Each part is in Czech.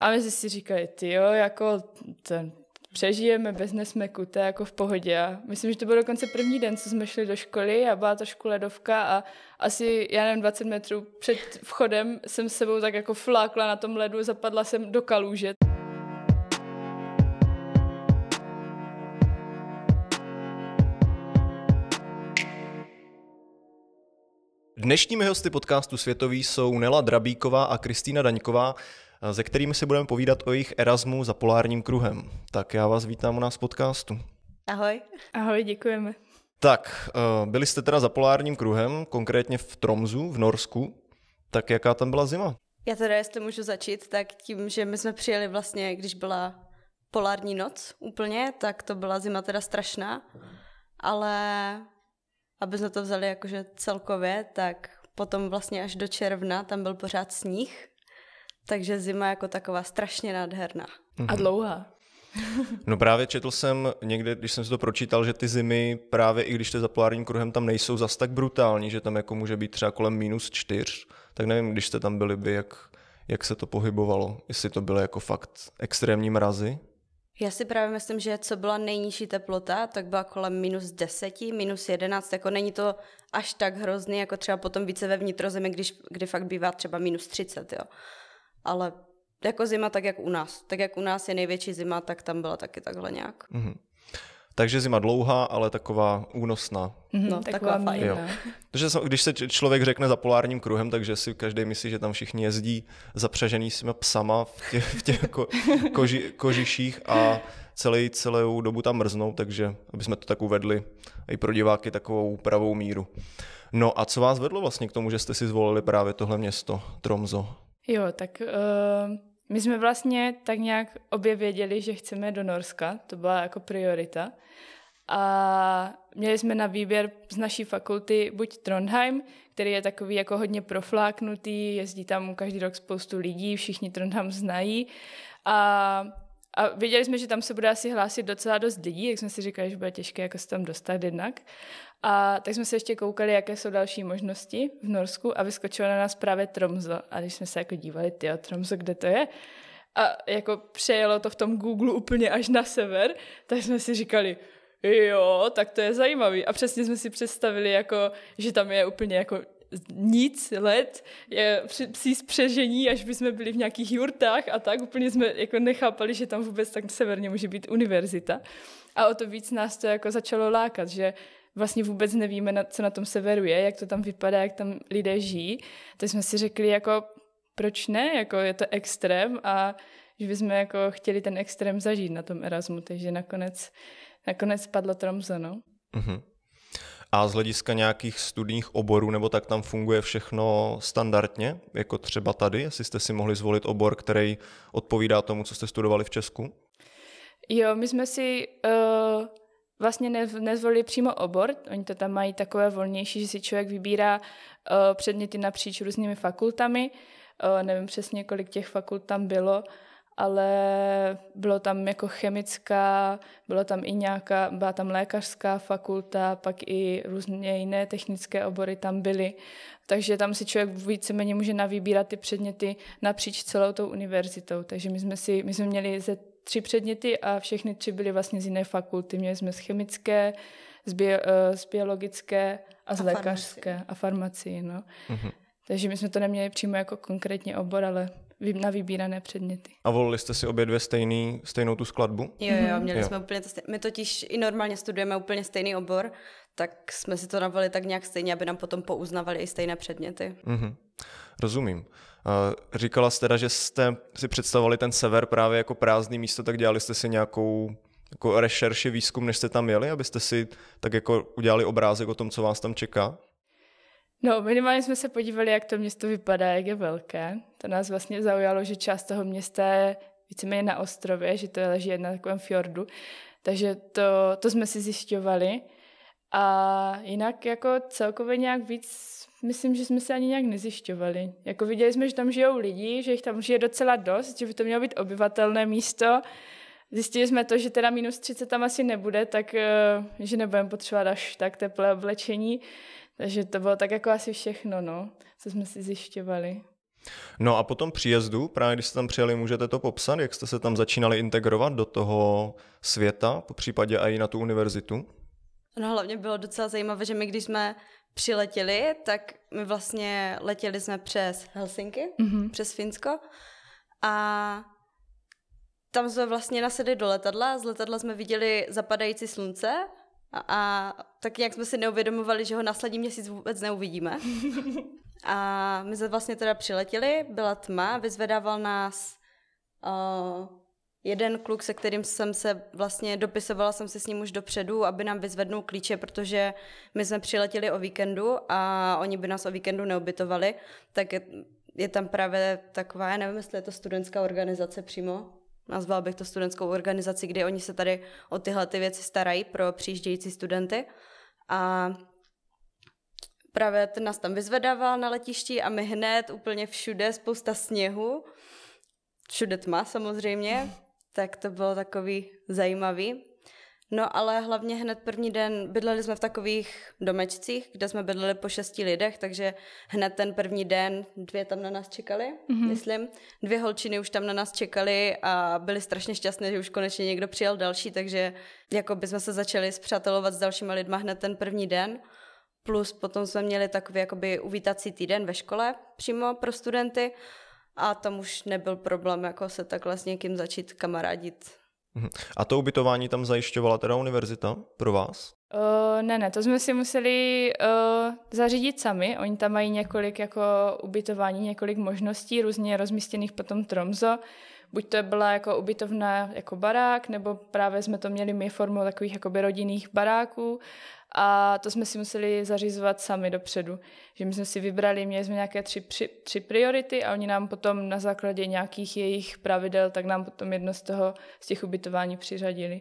A my jsme si říkali, ty jo, jako ten, přežijeme bez nesmeku, to je jako v pohodě. A myslím, že to byl dokonce první den, co jsme šli do školy a byla trošku ledovka a asi, já nevím, 20 metrů před vchodem jsem sebou tak jako flákla na tom ledu, zapadla jsem do kaluže. Dnešními hosty podcastu Světový jsou Nela Drabíková a Kristýna Daňková. Eh, se kterými si budeme povídat o jejich Erasmu za polárním kruhem. Tak já vás vítám u nás v podcastu. Ahoj. Ahoj, děkujeme. Tak, eh, byli jste teda za polárním kruhem, konkrétně v Tromzu v Norsku. Tak jaká tam byla zima? Já teda, jestli můžu začít, tak tím, že my jsme přijeli vlastně, když byla polární noc úplně, tak to byla zima teda strašná, ale aby jsme to vzali jakože celkově, tak potom vlastně až do června tam byl pořád sníh, takže zima jako taková strašně nádherná. Mm-hmm. A dlouhá. No právě četl jsem někde, když jsem si to pročítal, že ty zimy právě i když jste za polárním kruhem tam nejsou zas tak brutální, že tam jako může být třeba kolem minus čtyř, tak nevím, když jste tam byli by, jak, jak se to pohybovalo, jestli to byly jako fakt extrémní mrazy. Já si právě myslím, že co byla nejnižší teplota, tak byla kolem minus 10, minus 11, jako není to až tak hrozný, jako třeba potom více ve vnitrozemi, když, kdy fakt bývá třeba minus 30, jo ale jako zima tak, jak u nás. Tak, jak u nás je největší zima, tak tam byla taky takhle nějak. Mm-hmm. Takže zima dlouhá, ale taková únosná. Mm-hmm, no, taková, taková fajn. No. Takže když se člověk řekne za polárním kruhem, takže si každý myslí, že tam všichni jezdí zapřežený s psama v těch, v těch ko, koži, kožiších a celý, celou dobu tam mrznou, takže aby jsme to tak uvedli i pro diváky takovou pravou míru. No a co vás vedlo vlastně k tomu, že jste si zvolili právě tohle město Tromzo? Jo, tak uh, my jsme vlastně tak nějak obě věděli, že chceme do Norska, to byla jako priorita. A měli jsme na výběr z naší fakulty buď Trondheim, který je takový jako hodně profláknutý, jezdí tam každý rok spoustu lidí, všichni Trondheim znají. A a věděli jsme, že tam se bude asi hlásit docela dost lidí, jak jsme si říkali, že bude těžké jako se tam dostat jednak. A tak jsme se ještě koukali, jaké jsou další možnosti v Norsku a vyskočilo na nás právě Tromzo. A když jsme se jako dívali, ty Tromzo, kde to je? A jako přejelo to v tom Google úplně až na sever, tak jsme si říkali, jo, tak to je zajímavý. A přesně jsme si představili, jako, že tam je úplně jako nic let, je, psí spřežení, až by jsme byli v nějakých jurtách a tak, úplně jsme jako nechápali, že tam vůbec tak severně může být univerzita. A o to víc nás to jako začalo lákat, že vlastně vůbec nevíme, na, co na tom severu je, jak to tam vypadá, jak tam lidé žijí. Tak jsme si řekli jako, proč ne, jako je to extrém a že bychom jako chtěli ten extrém zažít na tom Erasmu, takže nakonec, nakonec padlo Tromzo, no. Uh-huh. A z hlediska nějakých studijních oborů nebo tak tam funguje všechno standardně, jako třeba tady, jestli jste si mohli zvolit obor, který odpovídá tomu, co jste studovali v Česku? Jo, my jsme si uh, vlastně ne, nezvolili přímo obor, oni to tam mají takové volnější, že si člověk vybírá uh, předměty napříč různými fakultami, uh, nevím přesně, kolik těch fakult tam bylo, ale bylo tam jako chemická, byla tam i nějaká, byla tam lékařská fakulta, pak i různě jiné technické obory tam byly. Takže tam si člověk víceméně může navýbírat ty předměty napříč celou tou univerzitou. Takže my jsme, si, my jsme měli ze tři předměty a všechny tři byly vlastně z jiné fakulty. Měli jsme z chemické, z, bio, eh, z biologické a z a lékařské farmacii. a farmacii. No. Mm-hmm. Takže my jsme to neměli přímo jako konkrétně obor, ale na vybírané předměty. A volili jste si obě dvě stejný, stejnou tu skladbu? Jo, jo, mhm. měli jo. jsme úplně to stejné. My totiž i normálně studujeme úplně stejný obor, tak jsme si to navolili tak nějak stejně, aby nám potom pouznavali i stejné předměty. Mm-hmm. Rozumím. Říkala jste teda, že jste si představovali ten sever právě jako prázdný místo, tak dělali jste si nějakou jako rešerši, výzkum, než jste tam jeli, abyste si tak jako udělali obrázek o tom, co vás tam čeká? No, minimálně jsme se podívali, jak to město vypadá, jak je velké. To nás vlastně zaujalo, že část toho města je víceméně na ostrově, že to leží na takovém fjordu. Takže to, to jsme si zjišťovali. A jinak jako celkově nějak víc, myslím, že jsme se ani nějak nezjišťovali. Jako viděli jsme, že tam žijou lidi, že jich tam žije docela dost, že by to mělo být obyvatelné místo. Zjistili jsme to, že teda minus 30 tam asi nebude, tak eh, že nebudeme potřebovat až tak teplé oblečení. Takže to bylo tak jako asi všechno, no, co jsme si zjišťovali. No a po tom příjezdu, právě když jste tam přijeli, můžete to popsat, jak jste se tam začínali integrovat do toho světa, po případě i na tu univerzitu? No hlavně bylo docela zajímavé, že my když jsme přiletěli, tak my vlastně letěli jsme přes Helsinky, mm-hmm. přes Finsko a tam jsme vlastně nasedli do letadla, z letadla jsme viděli zapadající slunce a, a tak nějak jsme si neuvědomovali, že ho následní měsíc vůbec neuvidíme. A my jsme vlastně teda přiletěli, byla tma, vyzvedával nás uh, jeden kluk, se kterým jsem se vlastně dopisovala, jsem se s ním už dopředu, aby nám vyzvednul klíče, protože my jsme přiletěli o víkendu a oni by nás o víkendu neobytovali. tak je, je tam právě taková, já nevím, jestli je to studentská organizace přímo, nazval bych to studentskou organizaci, kde oni se tady o tyhle ty věci starají pro přijíždějící studenty. A právě ten nás tam vyzvedával na letišti a my hned úplně všude spousta sněhu, všude tma samozřejmě, tak to bylo takový zajímavý. No ale hlavně hned první den bydleli jsme v takových domečcích, kde jsme bydleli po šesti lidech, takže hned ten první den dvě tam na nás čekaly, mm-hmm. myslím. Dvě holčiny už tam na nás čekaly a byli strašně šťastné, že už konečně někdo přijel další, takže jako by jsme se začali zpřátelovat s dalšíma lidma hned ten první den. Plus potom jsme měli takový jakoby uvítací týden ve škole přímo pro studenty a tam už nebyl problém jako se takhle s někým začít kamarádit Mhm. A to ubytování tam zajišťovala teda univerzita pro vás? Uh, ne, ne, to jsme si museli uh, zařídit sami. Oni tam mají několik jako ubytování, několik možností, různě rozmístěných potom Tromzo. Buď to byla jako ubytovna jako barák, nebo právě jsme to měli my formou takových jakoby rodinných baráků a to jsme si museli zařizovat sami dopředu. Že my jsme si vybrali, měli jsme nějaké tři, při, tři priority a oni nám potom na základě nějakých jejich pravidel, tak nám potom jedno z toho, z těch ubytování přiřadili.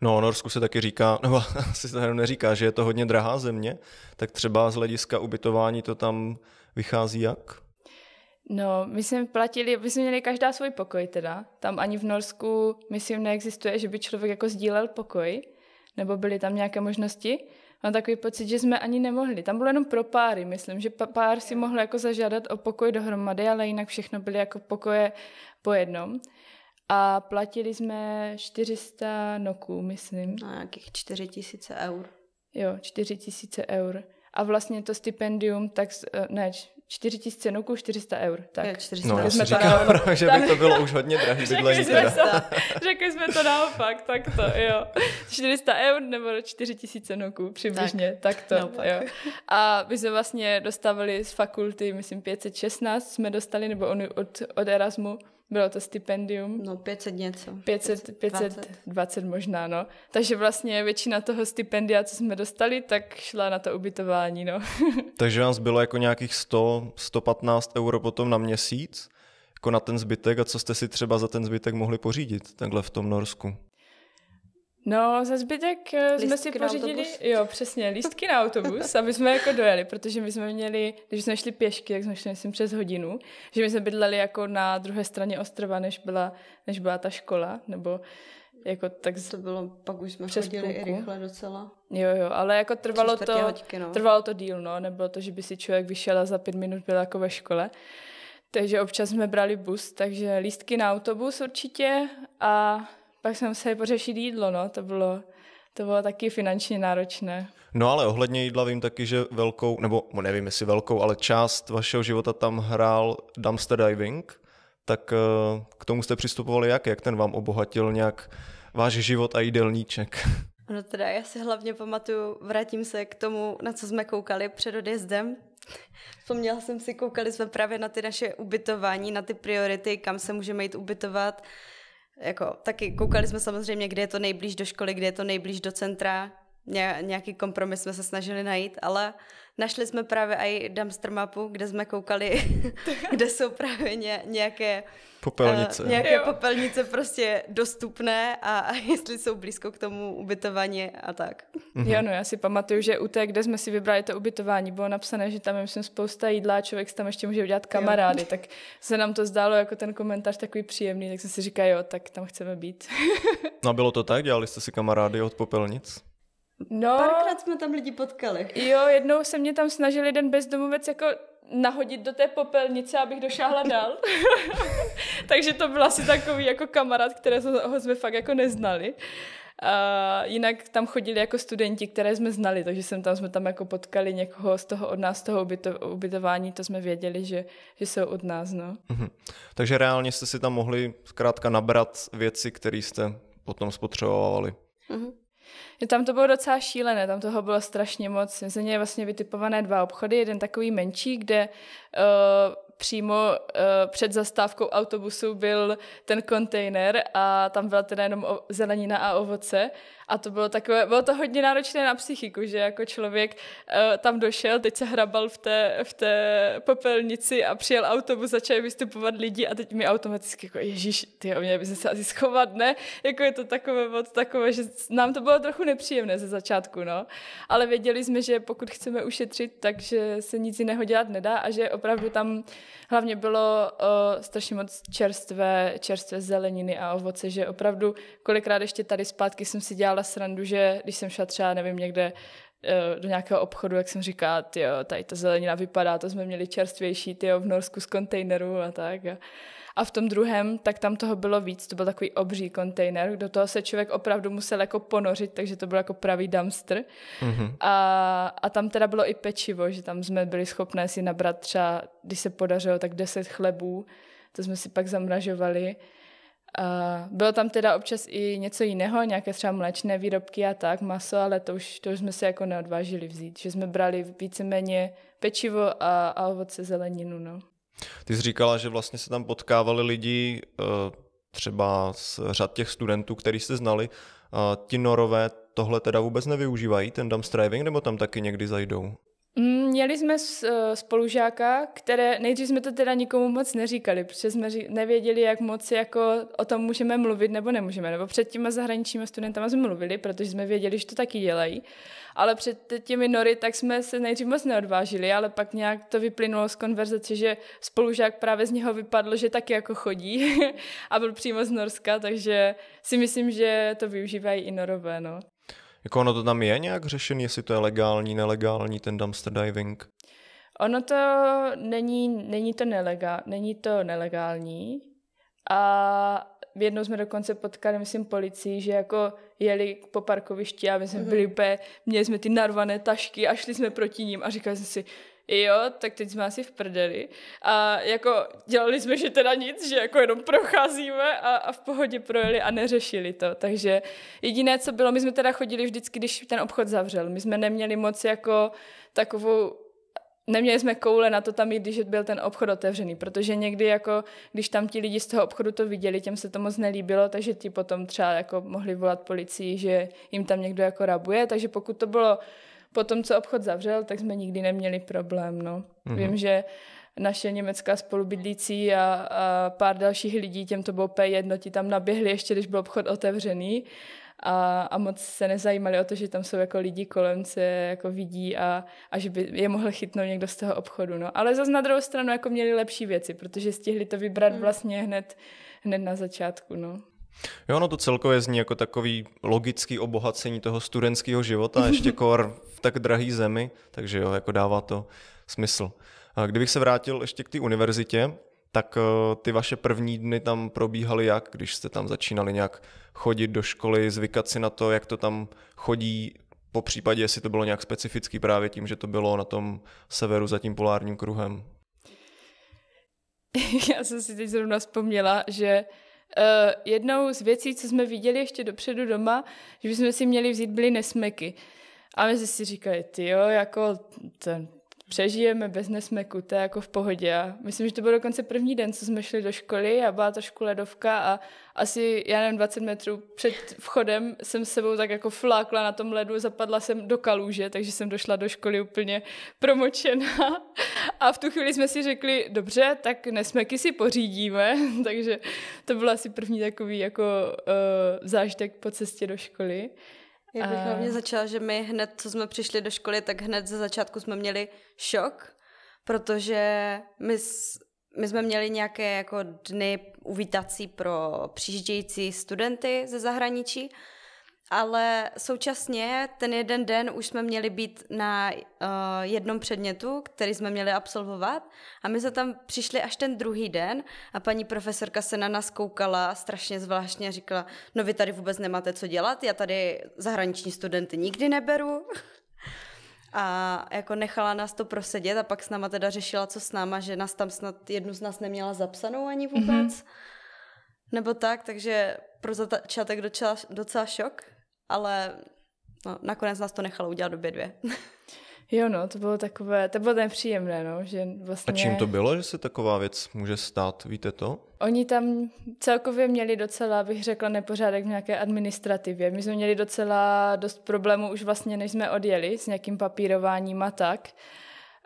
No, Norsku se taky říká, nebo asi to neříká, že je to hodně drahá země, tak třeba z hlediska ubytování to tam vychází jak? No, my jsme platili, my jsme měli každá svůj pokoj teda. Tam ani v Norsku, myslím, neexistuje, že by člověk jako sdílel pokoj nebo byly tam nějaké možnosti. Mám takový pocit, že jsme ani nemohli. Tam bylo jenom pro páry, myslím, že pár si mohl jako zažádat o pokoj dohromady, ale jinak všechno byly jako pokoje po jednom. A platili jsme 400 noků, myslím. Na no, nějakých 4 000 eur. Jo, 4 000 eur. A vlastně to stipendium, tak eh, ne, 4 tisíce nuků, 400 eur. Tak. Je, 400 no, já jsem říkal, no, že by to bylo už hodně drahý bydlení. Řekli, jsme to, řekli jsme to naopak, tak to, jo. 400 eur nebo 4 tisíce nuků přibližně, tak, tak to, naopak. jo. A my jsme vlastně dostavili z fakulty, myslím 516 jsme dostali, nebo on, od, od Erasmu, bylo to stipendium. No 500 něco. 500, 520 možná, no. Takže vlastně většina toho stipendia, co jsme dostali, tak šla na to ubytování, no. Takže vám bylo jako nějakých 100, 115 euro potom na měsíc, jako na ten zbytek a co jste si třeba za ten zbytek mohli pořídit takhle v tom Norsku? No, za zbytek eh, lístky jsme si pořídili, jo, přesně, lístky na autobus, aby jsme jako dojeli, protože my jsme měli, když jsme šli pěšky, tak jsme šli, myslím, přes hodinu, že my jsme bydleli jako na druhé straně ostrova, než byla, než byla ta škola, nebo jako tak to bylo, pak už jsme přes chodili půlku. i rychle docela. Jo, jo, ale jako trvalo to, hoďky, no. trvalo to díl, no, nebylo to, že by si člověk vyšel a za pět minut byl jako ve škole. Takže občas jsme brali bus, takže lístky na autobus určitě a pak jsem museli pořešit jídlo, no, to bylo, to bylo taky finančně náročné. No ale ohledně jídla vím taky, že velkou, nebo nevím jestli velkou, ale část vašeho života tam hrál dumpster diving. Tak eh, k tomu jste přistupovali jak? Jak ten vám obohatil nějak váš život a jídelníček? No teda já si hlavně pamatuju, vrátím se k tomu, na co jsme koukali před odjezdem. Vzpomněla jsem si, koukali jsme právě na ty naše ubytování, na ty priority, kam se můžeme jít ubytovat jako, taky koukali jsme samozřejmě, kde je to nejblíž do školy, kde je to nejblíž do centra, nějaký kompromis jsme se snažili najít, ale našli jsme právě i dumpster mapu, kde jsme koukali, kde jsou právě nějaké popelnice. Eh, nějaké popelnice prostě dostupné a, a jestli jsou blízko k tomu ubytování a tak. Mm-hmm. Jo, no já si pamatuju, že u té, kde jsme si vybrali to ubytování, bylo napsané, že tam je myslím spousta jídla, člověk tam ještě může udělat kamarády, jo. tak se nám to zdálo jako ten komentář takový příjemný, tak jsem si říká, jo, tak tam chceme být. no bylo to tak? Dělali jste si kamarády od popelnic? No, Párkrát jsme tam lidi potkali. Jo, jednou se mě tam snažil jeden bezdomovec jako nahodit do té popelnice, abych došáhla dál. Takže to byl asi takový jako kamarád, které ho jsme fakt jako neznali. A jinak tam chodili jako studenti, které jsme znali, takže jsem tam, jsme tam jako potkali někoho z toho od nás, z toho ubyto, ubytování, to jsme věděli, že, že jsou od nás, no. Mm-hmm. Takže reálně jste si tam mohli zkrátka nabrat věci, které jste potom spotřebovali. Mm-hmm. Tam to bylo docela šílené, tam toho bylo strašně moc. My jsme vlastně vytipované dva obchody, jeden takový menší, kde uh, přímo uh, před zastávkou autobusu byl ten kontejner a tam byla teda jenom o, zelenina a ovoce a to bylo takové, bylo to hodně náročné na psychiku, že jako člověk uh, tam došel, teď se hrabal v té, v té popelnici a přijel autobus, začali vystupovat lidi a teď mi automaticky jako ježíš, ty o mě bys se asi schovat, ne? Jako je to takové to takové, že nám to bylo trochu nepříjemné ze začátku, no. Ale věděli jsme, že pokud chceme ušetřit, takže se nic jiného dělat nedá a že opravdu tam Hlavně bylo uh, strašně moc čerstvé, čerstvé zeleniny a ovoce, že opravdu kolikrát ještě tady zpátky jsem si dělala srandu, že když jsem šla třeba, nevím, někde Eh, do nějakého obchodu, jak jsem říkala, jo, tady ta zelenina vypadá, to jsme měli čerstvější, jo, v Norsku z kontejneru a tak. A, a v tom druhém, tak tam toho bylo víc, to byl takový obří kontejner, do toho se člověk opravdu musel jako ponořit, takže to byl jako pravý dumpster. Mm-hmm. A, a tam teda bylo i pečivo, že tam jsme byli schopné si nabrat třeba, když se podařilo, tak 10 chlebů, to jsme si pak zamražovali bylo tam teda občas i něco jiného, nějaké třeba mléčné výrobky a tak, maso, ale to už, to už jsme se jako neodvážili vzít, že jsme brali víceméně pečivo a, a ovoce, zeleninu, no. Ty jsi říkala, že vlastně se tam potkávali lidi eh, třeba z řad těch studentů, který jste znali. ti norové tohle teda vůbec nevyužívají, ten dumpstriving, nebo tam taky někdy zajdou? Měli jsme eh, spolužáka, které nejdřív jsme to teda nikomu moc neříkali, protože jsme nevěděli, jak moc jako o tom můžeme mluvit nebo nemůžeme. Nebo před těma zahraničními studentama jsme mluvili, protože jsme věděli, že to taky dělají. Ale před těmi nory tak jsme se nejdřív moc neodvážili, ale pak nějak to vyplynulo z konverzace, že spolužák právě z něho vypadl, že taky jako chodí a byl přímo z Norska, takže si myslím, že to využívají i norové. No. Jako ono to tam je nějak řešené, jestli to je legální, nelegální, ten dumpster diving? Ono to není, není to, nelega, není to nelegální a jednou jsme dokonce potkali, myslím, policii, že jako jeli po parkovišti a my jsme mm-hmm. byli úplně, měli jsme ty narvané tašky a šli jsme proti ním a říkali jsme si, jo, tak teď jsme asi v prdeli. A jako dělali jsme, že teda nic, že jako jenom procházíme a, a v pohodě projeli a neřešili to. Takže jediné, co bylo, my jsme teda chodili vždycky, když ten obchod zavřel. My jsme neměli moc jako takovou neměli jsme koule na to tam, i když byl ten obchod otevřený, protože někdy jako, když tam ti lidi z toho obchodu to viděli, těm se to moc nelíbilo, takže ti potom třeba jako mohli volat policii, že jim tam někdo jako rabuje, takže pokud to bylo Potom, co obchod zavřel, tak jsme nikdy neměli problém. No. Mm-hmm. Vím, že naše německá spolubydlící a, a pár dalších lidí těm to bylo P1, ti tam naběhli ještě, když byl obchod otevřený a, a moc se nezajímali o to, že tam jsou jako lidi kolem, co je jako vidí a, a že by je mohl chytnout někdo z toho obchodu. No. Ale zase na druhou stranu jako měli lepší věci, protože stihli to vybrat mm. vlastně hned, hned na začátku. No. Jo, ono to celkově zní jako takový logický obohacení toho studentského života, ještě kor v tak drahý zemi, takže jo, jako dává to smysl. A kdybych se vrátil ještě k té univerzitě, tak eh, ty vaše první dny tam probíhaly jak, když jste tam začínali nějak chodit do školy, zvykat si na to, jak to tam chodí, po případě, jestli to bylo nějak specifický právě tím, že to bylo na tom severu za tím polárním kruhem. Já jsem si teď zrovna vzpomněla, že uh, Eh, jednou z věcí, co jsme viděli ještě dopředu doma, že bychom si měli vzít, byly nesmeky. A my jsme si říkali, ty jo, jako ten přežijeme bez nesmeku, to je jako v pohodě. A myslím, že to byl dokonce první den, co jsme šli do školy a byla trošku ledovka a asi, já nevím, 20 metrů před vchodem jsem sebou tak jako flákla na tom ledu, zapadla jsem do kaluže, takže jsem došla do školy úplně promočená. A v tu chvíli jsme si řekli, dobře, tak nesmeky si pořídíme, takže to byl asi první takový jako uh, zážitek po cestě do školy. Já bych hlavně eh. začala, že my hned, co jsme přišli do školy, tak hned ze začátku jsme měli šok, protože my, my jsme měli nějaké jako dny uvítací pro přijíždějící studenty ze zahraničí ale současně ten jeden den už jsme měli být na uh, jednom předmětu, který jsme měli absolvovat a my jsme tam přišli až ten druhý den a paní profesorka se na nás koukala strašně zvláštně a říkala, no vy tady vůbec nemáte co dělat, já tady zahraniční studenty nikdy neberu. a jako nechala nás to prosedět a pak s náma teda řešila, co s náma, že nás tam snad jednu z nás neměla zapsanou ani mhm. vůbec. Mm-hmm. Nebo tak, takže pro začátek docela, docela šok ale no, nakonec nás to nechalo udělat obě dvě. Jo, no, to bylo takové, to bylo nepříjemné, no, že vlastně... A čím to bylo, že se taková věc může stát, víte to? Oni tam celkově měli docela, bych řekla, nepořádek v nějaké administrativě. My jsme měli docela dost problémů už vlastně, než jsme odjeli s nějakým papírováním a tak.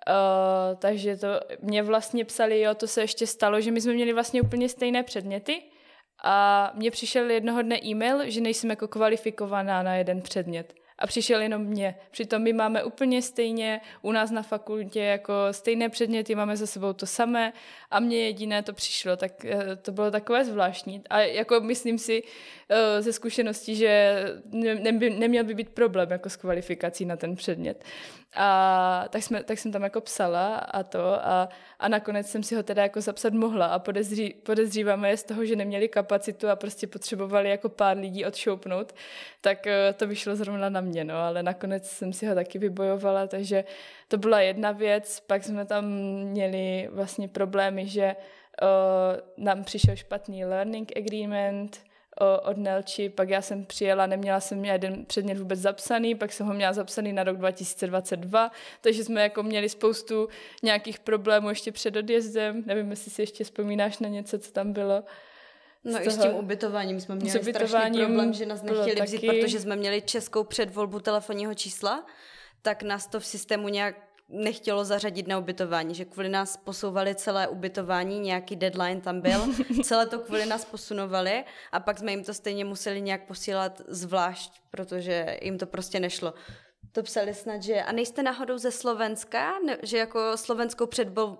Uh, takže to mě vlastně psali, jo, to se ještě stalo, že my jsme měli vlastně úplně stejné předměty, a mně přišel jednoho dne e-mail, že nejsem jako kvalifikovaná na jeden předmět. A přišel jenom mě. Přitom my máme úplně stejně u nás na fakultě jako stejné předměty, máme za sebou to samé a mně jediné to přišlo, tak eh, to bylo takové zvláštní. A jako myslím si eh, ze zkušenosti, že neměl by být problém jako s kvalifikací na ten předmět. A tak, jsme, tak jsem tam jako psala a to a, a nakonec jsem si ho teda jako zapsat mohla a podezří, podezříváme je z toho, že neměli kapacitu a prostě potřebovali jako pár lidí odšoupnout, tak eh, to vyšlo zrovna na mě, no, ale nakonec jsem si ho taky vybojovala, takže to byla jedna věc, pak jsme tam měli vlastně problémy, že uh, nám přišel špatný learning agreement, od Nelči, pak já jsem přijela, neměla jsem jeden předmět vůbec zapsaný, pak jsem ho měla zapsaný na rok 2022, takže jsme jako měli spoustu nějakých problémů ještě před odjezdem, nevím, jestli si ještě vzpomínáš na něco, co tam bylo. No i s tím ubytováním jsme měli strašný problém, že nás nechtěli vzít, taky... protože jsme měli českou předvolbu telefonního čísla, tak nás to v systému nějak nechtělo zařadit na ubytování, že kvůli nás posouvali celé ubytování, nějaký deadline tam byl, celé to kvůli nás posunovali a pak jsme jim to stejně museli nějak posílat zvlášť, protože jim to prostě nešlo. To psali snad, že a nejste náhodou ze Slovenska, ne, že jako slovenskou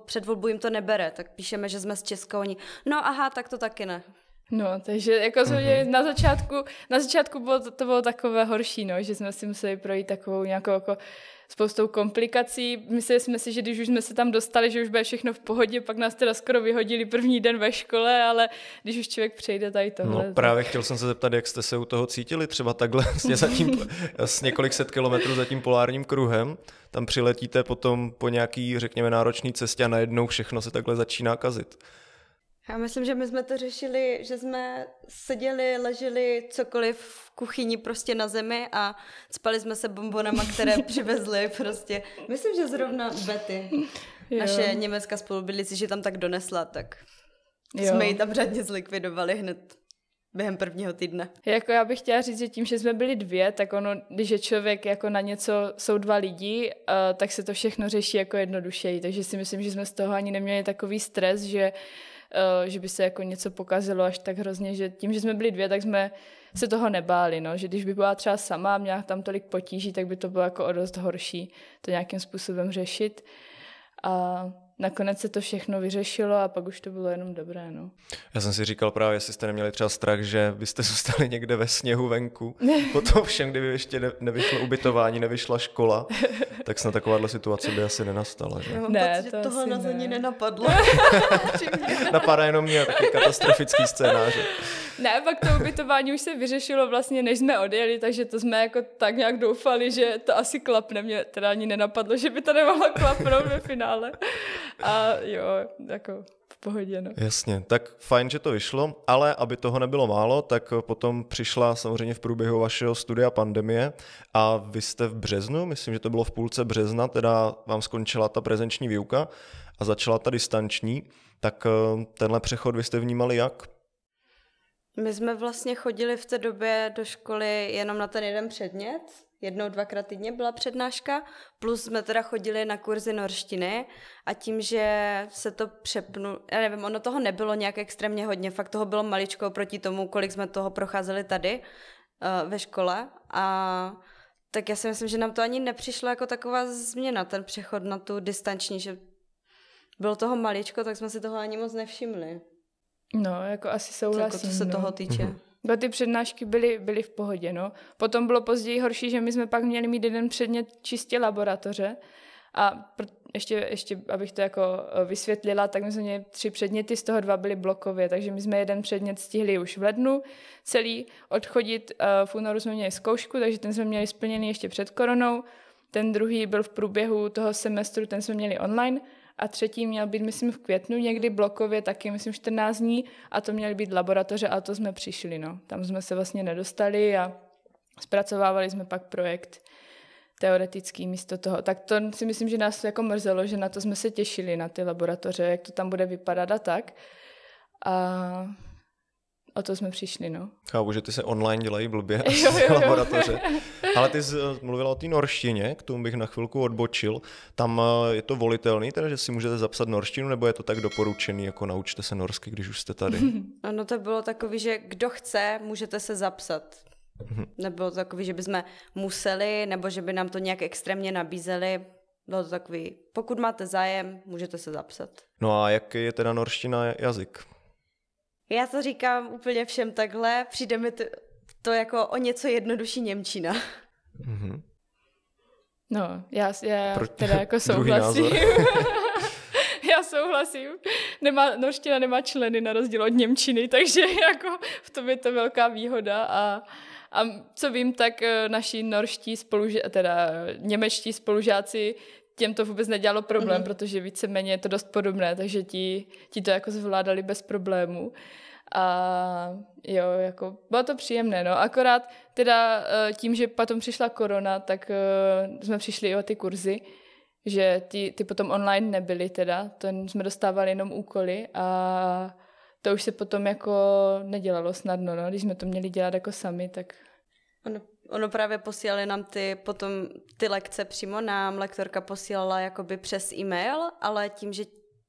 předvolbu jim to nebere, tak píšeme, že jsme z Česka, oni, no aha, tak to taky ne. No, takže jako jsme mhm. měli na začátku, na začátku bylo, to, to bylo takové horší, no, že jsme si museli projít takovou nějakou jako spoustou komplikací. Mysleli jsme si, že když už jsme se tam dostali, že už bude všechno v pohodě, pak nás teda skoro vyhodili první den ve škole, ale když už člověk přejde tady tohle. No právě chtěl jsem se zeptat, jak jste se u toho cítili, třeba takhle za tím, s několik set kilometrů za tím polárním kruhem, tam přiletíte potom po nějaký, řekněme, náročný cestě a najednou všechno se takhle začíná kazit. Já myslím, že my jsme to řešili, že jsme seděli, leželi cokoliv v kuchyni prostě na zemi a spali jsme se bombonama, které přivezli prostě. Myslím, že zrovna Betty, jo. naše německá spolubydlící, že tam tak donesla, tak jo. jsme ji tam řádně zlikvidovali hned během prvního týdne. Jako já bych chtěla říct, že tím, že jsme byli dvě, tak ono, když je člověk jako na něco, jsou dva lidi, uh, tak se to všechno řeší jako jednodušeji, takže si myslím, že jsme z toho ani neměli takový stres, že uh, Eh, že by se jako něco pokazilo až tak hrozně, že tím, že jsme byli dvě, tak jsme se toho nebáli, no, že když by byla třeba sama a měla tam tolik potíží, tak by to bylo jako o dost horší to nějakým způsobem řešit. A nakonec se to všechno vyřešilo a pak už to bylo jenom dobré. No. Já jsem si říkal právě, jestli jste neměli třeba strach, že byste zůstali někde ve sněhu venku, Po tom, všem, kdyby ještě ne, nevyšlo ubytování, nevyšla škola, tak snad takováhle situace by asi nenastala. Že? ne, to že asi nás ne. ani nenapadlo. Napadá jenom mě taky katastrofický scénář. Ne, pak to ubytování už se vyřešilo vlastně, než jsme odjeli, takže to jsme jako tak nějak doufali, že to asi klapne. Mě teda ani nenapadlo, že by to nemohlo klapnout ve finále. A jo, jako v pohodě. No. Jasně, tak fajn, že to vyšlo, ale aby toho nebylo málo, tak potom přišla samozřejmě v průběhu vašeho studia pandemie a vy jste v březnu, myslím, že to bylo v půlce března, teda vám skončila ta prezenční výuka a začala ta distanční, tak eh, tenhle přechod vy jste vnímali jak? My jsme vlastně chodili v té době do školy jenom na ten jeden předmět, jednou, dvakrát týdně byla přednáška, plus jsme teda chodili na kurzy norštiny a tím, že se to přepnul, já nevím, ono toho nebylo nějak extrémně hodně, fakt toho bylo maličko proti tomu, kolik jsme toho procházeli tady uh, ve škole a tak já si myslím, že nám to ani nepřišlo jako taková změna, ten přechod na tu distanční, že bylo toho maličko, tak jsme si toho ani moc nevšimli. No, jako asi jako souhlasím. Jako to se no. toho týče. Mm-hmm. Bo ty přednášky byly, byly v pohodě, no. Potom bylo později horší, že my jsme pak měli mít jeden předmět čistě laboratoře a ještě, ještě, abych to jako eh, vysvětlila, tak my jsme měli tři předměty, z toho dva byly blokově, takže my jsme jeden předmět stihli už v lednu celý odchodit. Eh, v únoru jsme měli zkoušku, takže ten jsme měli splněný ještě před koronou. Ten druhý byl v průběhu toho semestru, ten jsme měli online a třetí měl být, myslím, v květnu někdy blokově taky, myslím, 14 dní a to měly být laboratoře a to jsme přišli, no. Tam jsme se vlastně nedostali a zpracovávali jsme pak projekt teoretický místo toho. Tak to si myslím, že nás jako mrzelo, že na to jsme se těšili, na ty laboratoře, jak to tam bude vypadat a tak. A o to jsme přišli, no. Chápu, že ty se online dělají blbě jo, jo, jo. laboratoře. Ale ty jsi eh, mluvila o té norštině, k tomu bych na chvilku odbočil. Tam eh, je to volitelný, teda, že si můžete zapsat norštinu, nebo je to tak doporučený, jako naučte se norsky, když už jste tady? no to bylo takový, že kdo chce, můžete se zapsat. Mhm. Nebylo to takový, že bychom museli, nebo že by nám to nějak extrémně nabízeli. Bylo to takový, pokud máte zájem, můžete se zapsat. No a jak je teda norština jazyk? Já to říkám úplně všem takhle, přijde mi to, to jako o něco jednodušší Němčina. Mm-hmm. No, já, já teda jako souhlasím. já souhlasím. Nemá, norština nemá členy na rozdíl od Němčiny, takže jako v tom je to velká výhoda a, a co vím, tak eh, naši norští spolužáci, teda eh, němečtí spolužáci těm to vůbec nedělalo problém, mm-hmm. protože víceméně je to dost podobné, takže ti, ti to jako zvládali bez problémů. A jo, jako bylo to příjemné, no. Akorát teda eh, tím, že potom přišla korona, tak eh, jsme přišli i o ty kurzy, že ty, ty potom online nebyly teda, to jsme dostávali jenom úkoly a to už se potom jako nedělalo snadno, no. Když jsme to měli dělat jako sami, tak... Ono Ono právě posílali nám ty, potom ty lekce přímo nám, lektorka posílala jakoby přes e-mail, ale tím, že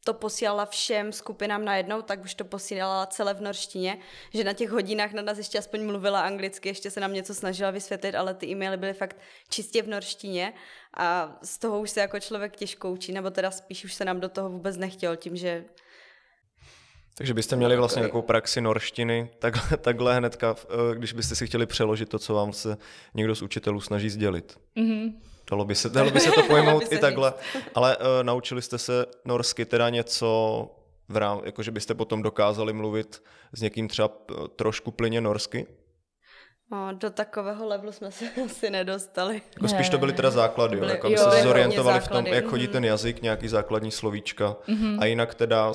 to posílala všem skupinám najednou, tak už to posílala celé v norštině, že na těch hodinách na nás ještě aspoň mluvila anglicky, ještě se nám něco snažila vysvětlit, ale ty e-maily byly fakt čistě v norštině a z toho už se jako člověk těžko učí, nebo teda spíš už se nám do toho vůbec nechtěl tím, že takže byste měli vlastně takovou praxi norštiny, tak, takhle hnedka, eh, když byste si chtěli přeložit to, co vám se někdo z učitelů snaží sdělit. Mm-hmm. Dalo by se, dalo by se to pojmout i takhle. Říct. Ale uh, naučili jste se norsky teda něco, v rám, jakože byste potom dokázali mluvit s někým třeba eh, trošku plyně norsky? No, do takového levelu jsme se asi nedostali. Jako spíš to byly teda základy, byly, jo, jako jo, se zorientovali v tom, jak chodí mhm. ten jazyk, nějaký základní slovíčka. Mm-hmm. A jinak teda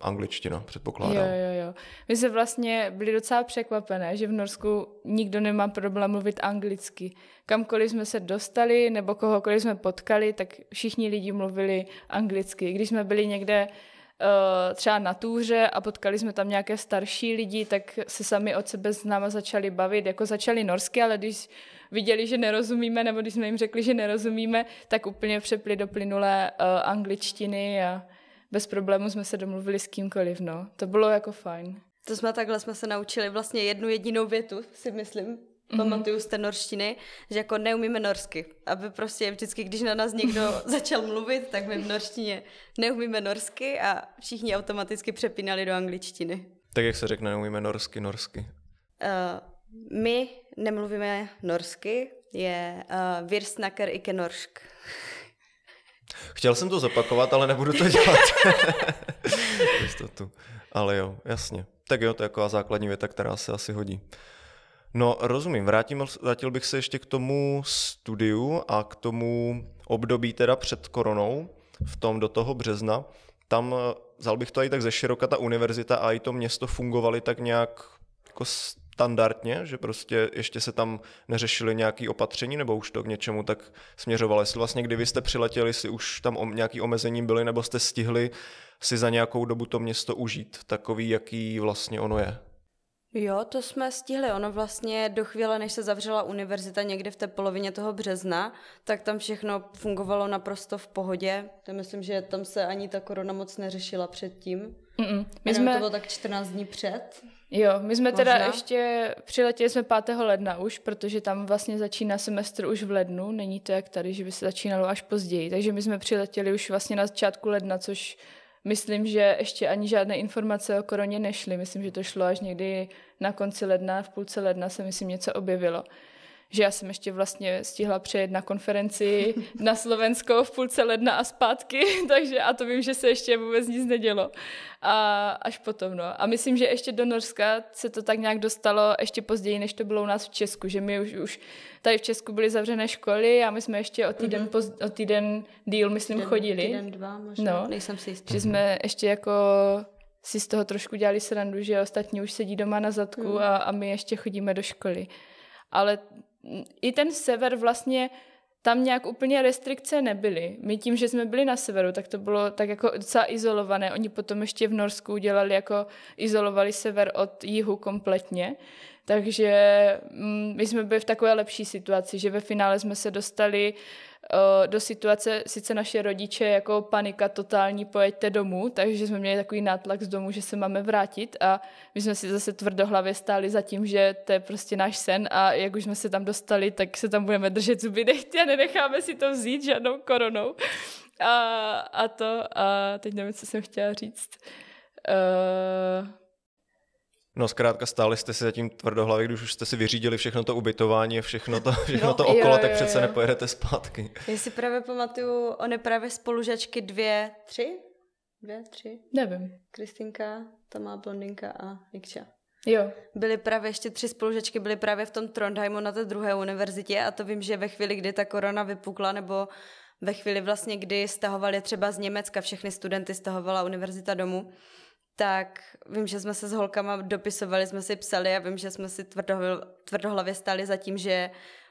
angličtina, předpokládám. Jo, jo, jo. My jsme vlastně byli docela překvapené, že v Norsku nikdo nemá problém mluvit anglicky. Kamkoliv jsme se dostali nebo kohokoliv jsme potkali, tak všichni lidi mluvili anglicky. Když jsme byli někde uh, třeba na túře a potkali jsme tam nějaké starší lidi, tak se sami od sebe s náma začali bavit, jako začali norsky, ale když viděli, že nerozumíme, nebo když jsme jim řekli, že nerozumíme, tak úplně přepli do plynulé uh, angličtiny a bez problému jsme se domluvili s kýmkoliv, no. To bylo jako fajn. To jsme takhle jsme se naučili vlastně jednu jedinou větu, si myslím, Mm-hmm. Pamatuju z té norštiny, že jako neumíme norsky. Aby prostě vždycky, když na nás někdo začal mluvit, tak my v norštině neumíme norsky a všichni automaticky přepínali do angličtiny. Tak jak se řekne, neumíme norsky, norsky? Uh, my nemluvíme norsky, je uh, eh, Virsnaker ikke norsk. Chtěl jsem to zopakovat, ale nebudu to dělat. Jistotu. ale jo, jasně. Tak jo, to je jako základní věta, která se asi hodí. No, rozumím. Vrátím, vrátil bych se ještě k tomu studiu a k tomu období teda před koronou, v tom do toho března. Tam, eh, vzal bych to i tak ze široka, ta univerzita a i to město fungovaly tak nějak jako standardně, že prostě ještě se tam neřešili nějaké opatření, nebo už to k něčemu tak směřovalo. Jestli vlastně, kdy vy jste přiletěli, si už tam o, nějaký omezení byly, nebo jste stihli si za nějakou dobu to město užít, takový, jaký vlastně ono je. Jo, to jsme stihli. Ono vlastně do chvíle, než se zavřela univerzita někde v té polovině toho března, tak tam všechno fungovalo naprosto v pohodě. Já myslím, že tam se ani ta korona moc neřešila předtím. Mm-mm. My jsme... to bylo tak 14 dní před. Jo, my jsme Možná? teda ještě, přiletěli jsme 5. ledna už, protože tam vlastně začíná semestr už v lednu, není to jak tady, že by se začínalo až později, takže my jsme přiletěli už vlastně na začátku ledna, což myslím, že ještě ani žádné informace o koroně nešly. Myslím, že to šlo až někdy na konci ledna, v půlce ledna se myslím něco objevilo že já jsem ještě vlastně stihla přejet na konferenci na Slovensko v půlce ledna a zpátky, takže a to vím, že se ještě vůbec nic nedělo. A až potom, no. A myslím, že ještě do Norska se to tak nějak dostalo ještě později, než to bylo u nás v Česku, že my už, už tady v Česku byly zavřené školy a my jsme ještě o týden, mm-hmm. poz, o týden díl, myslím, týden, chodili. Týden, dva možná, no, nejsem si jistá. Že jsme mhm. ještě jako si z toho trošku dělali srandu, že ostatní už sedí doma na zadku mm. a, a my ještě chodíme do školy. Ale i ten sever vlastně tam nějak úplně restrikce nebyly. My tím, že jsme byli na severu, tak to bylo tak jako docela izolované. Oni potom ještě v Norsku udělali jako izolovali sever od jihu kompletně. Takže mm, my jsme byli v takové lepší situaci, že ve finále jsme se dostali uh, Eh, do situace, sice naše rodiče jako panika totální, pojeďte domů, takže jsme měli takový nátlak z domu, že se máme vrátit a my jsme si zase tvrdohlavě stáli za tím, že to je prostě náš sen a jak už jsme se tam dostali, tak se tam budeme držet zuby nechtě a nenecháme si to vzít žádnou koronou. A, a to, a teď nevím, co jsem chtěla říct. Uh, No zkrátka stáli jste si zatím tvrdohlavě, když už jste si vyřídili všechno to ubytování a všechno to, všechno no, to okolo, jo, jo, tak přece jo. nepojedete zpátky. Já si právě pamatuju, ony právě spolužačky dvě, tři? Dvě, tři? Nevím. Kristinka, ta má blondinka a Nikča. Jo. Byly právě ještě tři spolužačky, byly právě v tom Trondheimu na té druhé univerzitě a to vím, že ve chvíli, kdy ta korona vypukla nebo ve chvíli vlastně, kdy stahovali třeba z Německa, všechny studenty stahovala univerzita domů, tak vím, že jsme se s holkama dopisovali, jsme si psali a vím, že jsme si tvrdohlavě, stali za tím, že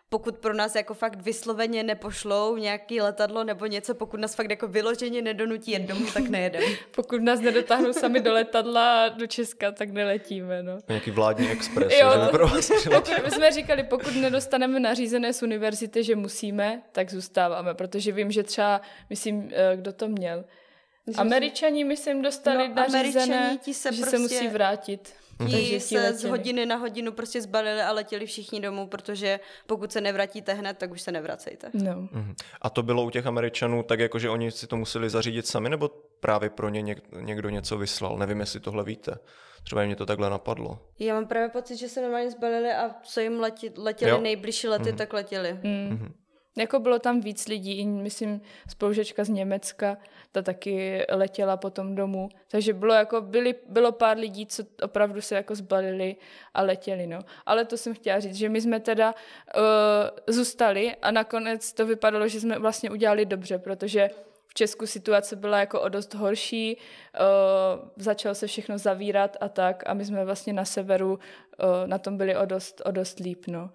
pokud pro nás jako fakt vysloveně nepošlou nějaký letadlo nebo něco, pokud nás fakt jako vyloženě nedonutí jet domů, tak nejedeme. pokud nás nedotáhnou sami do letadla do Česka, tak neletíme, no. Nějaký vládní expres. jo, že pro vás My jsme říkali, pokud nedostaneme nařízené z univerzity, že musíme, tak zůstáváme, protože vím, že třeba, myslím, eh, kdo to měl, Američani, myslím, dostali no, nařízené, ti se že prostě... se musí prostě vrátit. Ti Takže se letěli. z hodiny na hodinu prostě zbalili a letěli všichni domů, protože pokud se nevratíte hned, tak už se nevracejte. No. Mhm. A to bylo u těch Američanů tak, jako že oni si to museli zařídit sami, nebo právě pro ně někdo něco vyslal? Nevím, jestli tohle víte. Třeba mě to takhle napadlo. Já mám právě pocit, že se normálně zbalili a co jim leti, letěli jo. nejbližší lety, mm-hmm. tak letěli. Mm. Mm-hmm. Jako bylo tam víc lidí, myslím, spolužečka z Německa, ta taky letěla potom domů. Takže bylo, jako, byli, bylo pár lidí, co opravdu se jako zbalili a letěli. No. Ale to jsem chtěla říct, že my jsme teda uh, zůstali a nakonec to vypadalo, že jsme vlastně udělali dobře, protože v Česku situace byla jako o dost horší, uh, začalo se všechno zavírat a tak a my jsme vlastně na severu uh, na tom byli o dost, o dost líp. No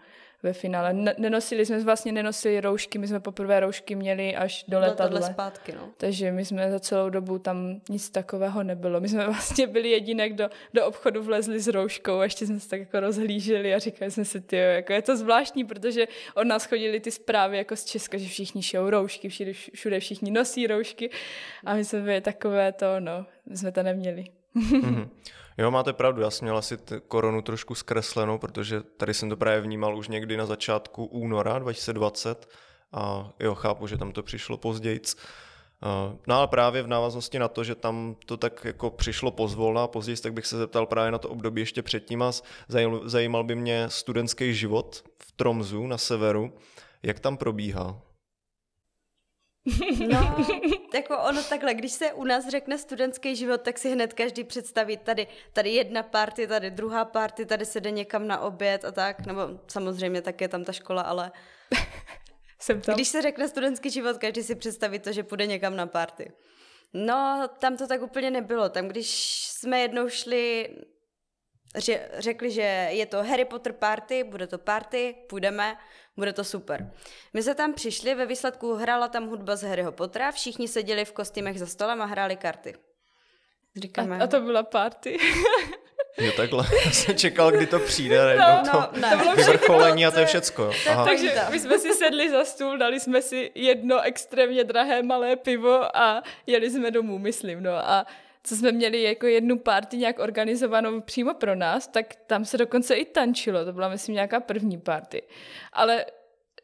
ve finále. N- nenosili jsme vlastně nenosili roušky, my jsme poprvé roušky měli až do letadla. zpátky, no. Takže my jsme za celou dobu tam nic takového nebylo. My jsme vlastně byli jediné, kdo do obchodu vlezli s rouškou a ještě jsme se tak jako rozhlíželi a říkali jsme si, ty jako je to zvláštní, protože od nás chodili ty zprávy jako z Česka, že všichni šou roušky, všude, všude všichni nosí roušky a my jsme byli takové to, no, my jsme to neměli. mm-hmm. Jo, máte pravdu, já jsem měl asi koronu trošku zkreslenou, protože tady jsem to právě vnímal už někdy na začátku února 2020 a jo, chápu, že tam to přišlo později. Eh, no ale právě v návaznosti na to, že tam to tak jako přišlo pozvolna a později, tak bych se zeptal právě na to období ještě předtím a zajímal by mě studentský život v Tromzu na severu. Jak tam probíhá? No, jako ono takhle, když se u nás řekne studentský život, tak si hned každý představí tady, tady jedna party, tady druhá party, tady se jde někam na oběd a tak, nebo samozřejmě tak je tam ta škola, ale Jsem tam. když se řekne studentský život, každý si představí to, že půjde někam na party. No, tam to tak úplně nebylo. Tam, když jsme jednou šli řekli, že je to Harry Potter party, bude to party, půjdeme, bude to super. My se tam přišli, ve výsledku hrála tam hudba z Harryho Pottera, všichni seděli v kostýmech za stolem a hráli karty. Říkáme. A, a to byla party. Jo, takhle. Já jsem čekal, kdy to přijde, no, no, to, no, ne. to bylo vyvrcholení a to je všecko. Aha. Takže my jsme si sedli za stůl, dali jsme si jedno extrémně drahé malé pivo a jeli jsme domů, myslím. No. A co jsme měli jako jednu party nějak organizovanou přímo pro nás, tak tam se dokonce i tančilo. To byla, myslím, nějaká první party. Ale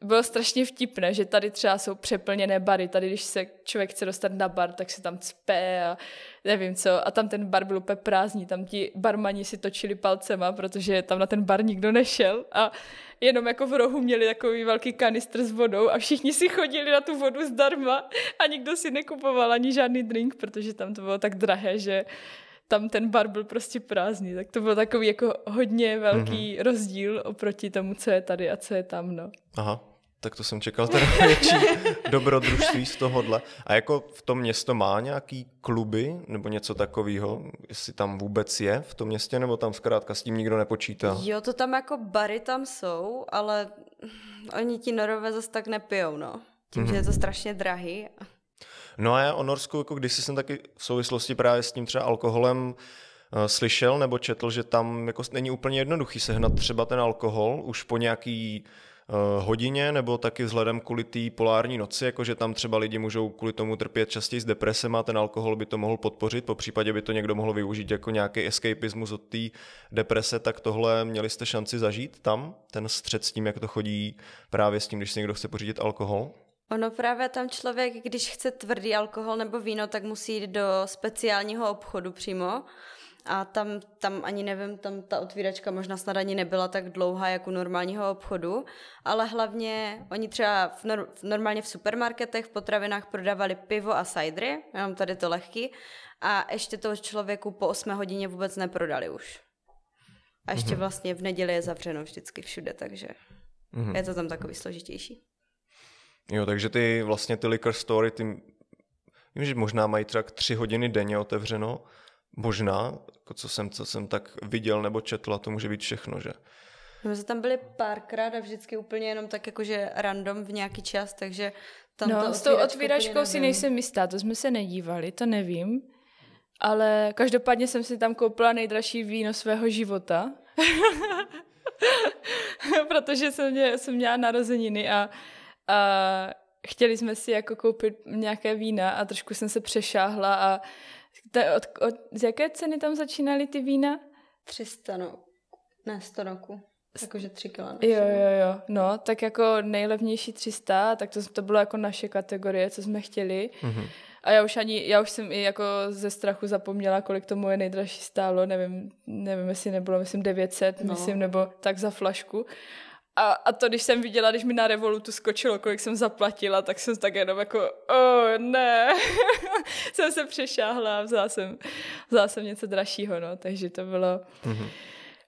bylo strašně vtipné, že tady třeba jsou přeplněné bary, tady když se člověk chce dostat na bar, tak se tam cpe a nevím co, a tam ten bar byl úplně prázdný, tam ti barmani si točili palcema, protože tam na ten bar nikdo nešel a jenom jako v rohu měli takový velký kanistr s vodou a všichni si chodili na tu vodu zdarma a nikdo si nekupoval ani žádný drink, protože tam to bylo tak drahé, že tam ten bar byl prostě prázdný, tak to byl takový jako hodně velký mm-hmm. rozdíl oproti tomu, co je tady a co je tam, no. Aha. Tak to jsem čekal teda větší dobrodružství z tohohle. A jako v tom město má nějaký kluby nebo něco takového, jestli tam vůbec je v tom městě, nebo tam zkrátka s tím nikdo nepočítá? Jo, to tam jako bary tam jsou, ale oni ti norové zase tak nepijou, no. Tím, mm-hmm. že je to mhm. strašně drahý. No a já o Norsku, jako když jsem taky v souvislosti právě s tím třeba alkoholem eh, slyšel nebo četl, že tam jako není úplně jednoduchý sehnat třeba ten alkohol už po nějaký Eh, hodině, nebo taky vzhledem kvůli té polární noci, jakože tam třeba lidi můžou kvůli tomu trpět častěji s depresem a ten alkohol by to mohl podpořit, po případě by to někdo mohl využít jako nějaký escapismus od té deprese, tak tohle měli jste šanci zažít tam, ten střed s tím, jak to chodí právě s tím, když si někdo chce pořídit alkohol? Ono právě tam člověk, když chce tvrdý alkohol nebo víno, tak musí jít do speciálního obchodu přímo, a tam, tam ani nevím, tam ta otvíračka možná snad ani nebyla tak dlouhá jako u normálního obchodu, ale hlavně oni třeba v nor- normálně v supermarketech, v potravinách prodávali pivo a sajdry, jenom mám tady to lehký, a ještě toho člověku po 8 hodině vůbec neprodali už. A ještě mm-hmm. vlastně v neděli je zavřeno vždycky všude, takže mm-hmm. je to tam takový složitější. Jo, takže ty vlastně ty liquor story, ty, vím, že možná mají třeba tři hodiny denně otevřeno, možná, jako co, jsem, co jsem tak viděl nebo četl, a to může být všechno, že? My jsme tam byli párkrát a vždycky úplně jenom tak jakože random v nějaký čas, takže tam no, s tou otvíračkou si nejsem jistá, to jsme se nedívali, to nevím. Ale každopádně jsem si tam koupila nejdražší víno svého života. Protože jsem, mě, jsem měla narozeniny a, a chtěli jsme si jako koupit nějaké vína a trošku jsem se přešáhla a to od, od, z jaké ceny tam začínaly ty vína? 300, no. Ne, 100 roku. Jakože 3 kilo. Jo, jo, jo. No, tak jako nejlevnější 300, tak to, to bylo jako naše kategorie, co jsme chtěli. Mm-hmm. A já už ani, já už jsem i jako ze strachu zapomněla, kolik to moje nejdražší stálo, nevím, nevím, jestli nebylo, myslím 900, no. myslím, nebo tak za flašku. A, a to, když jsem viděla, když mi na Revolutu skočilo, kolik jsem zaplatila, tak jsem tak jenom jako, oh, ne, jsem se přešáhla a vzala jsem, vzala jsem něco dražšího, no, takže to bylo... Mm-hmm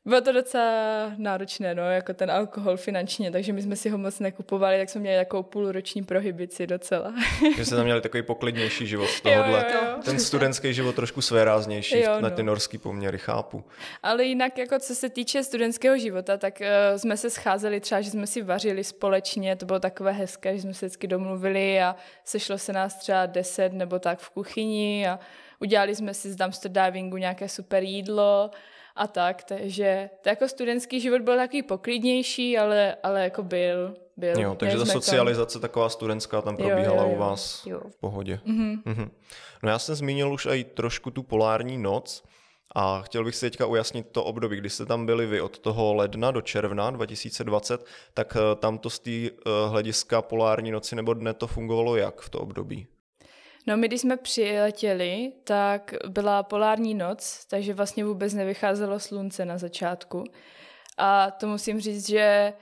bylo to docela náročné, no, jako ten alkohol finančně, takže my jsme si ho moc nekupovali, tak jsme měli takovou půlroční prohibici docela. Že jste tam měli takový poklidnější život z tohohle. Jo, jo, jo. Ten studentský život trošku svéráznější jo, na no. ty no. norský poměry, chápu. Ale jinak, jako co se týče studentského života, tak uh, jsme se scházeli třeba, že jsme si vařili společně, to bylo takové hezké, že jsme se vždycky domluvili a sešlo se nás třeba deset nebo tak v kuchyni a udělali jsme si z dumpster divingu nějaké super jídlo a tak, takže to jako studentský život byl takový poklidnější, ale, ale jako byl. byl jo, takže ta socializace tam... taková studentská tam probíhala jo, jo, jo, u vás jo. v pohodě. Mm-hmm. Mm-hmm. No já jsem zmínil už i trošku tu polární noc a chtěl bych si teďka ujasnit to období, kdy jste tam byli vy od toho ledna do června 2020, tak eh, tam to z té eh, hlediska polární noci nebo dne to fungovalo jak v to období? No my, když jsme přiletěli, tak byla polární noc, takže vlastně vůbec nevycházelo slunce na začátku. A to musím říct, že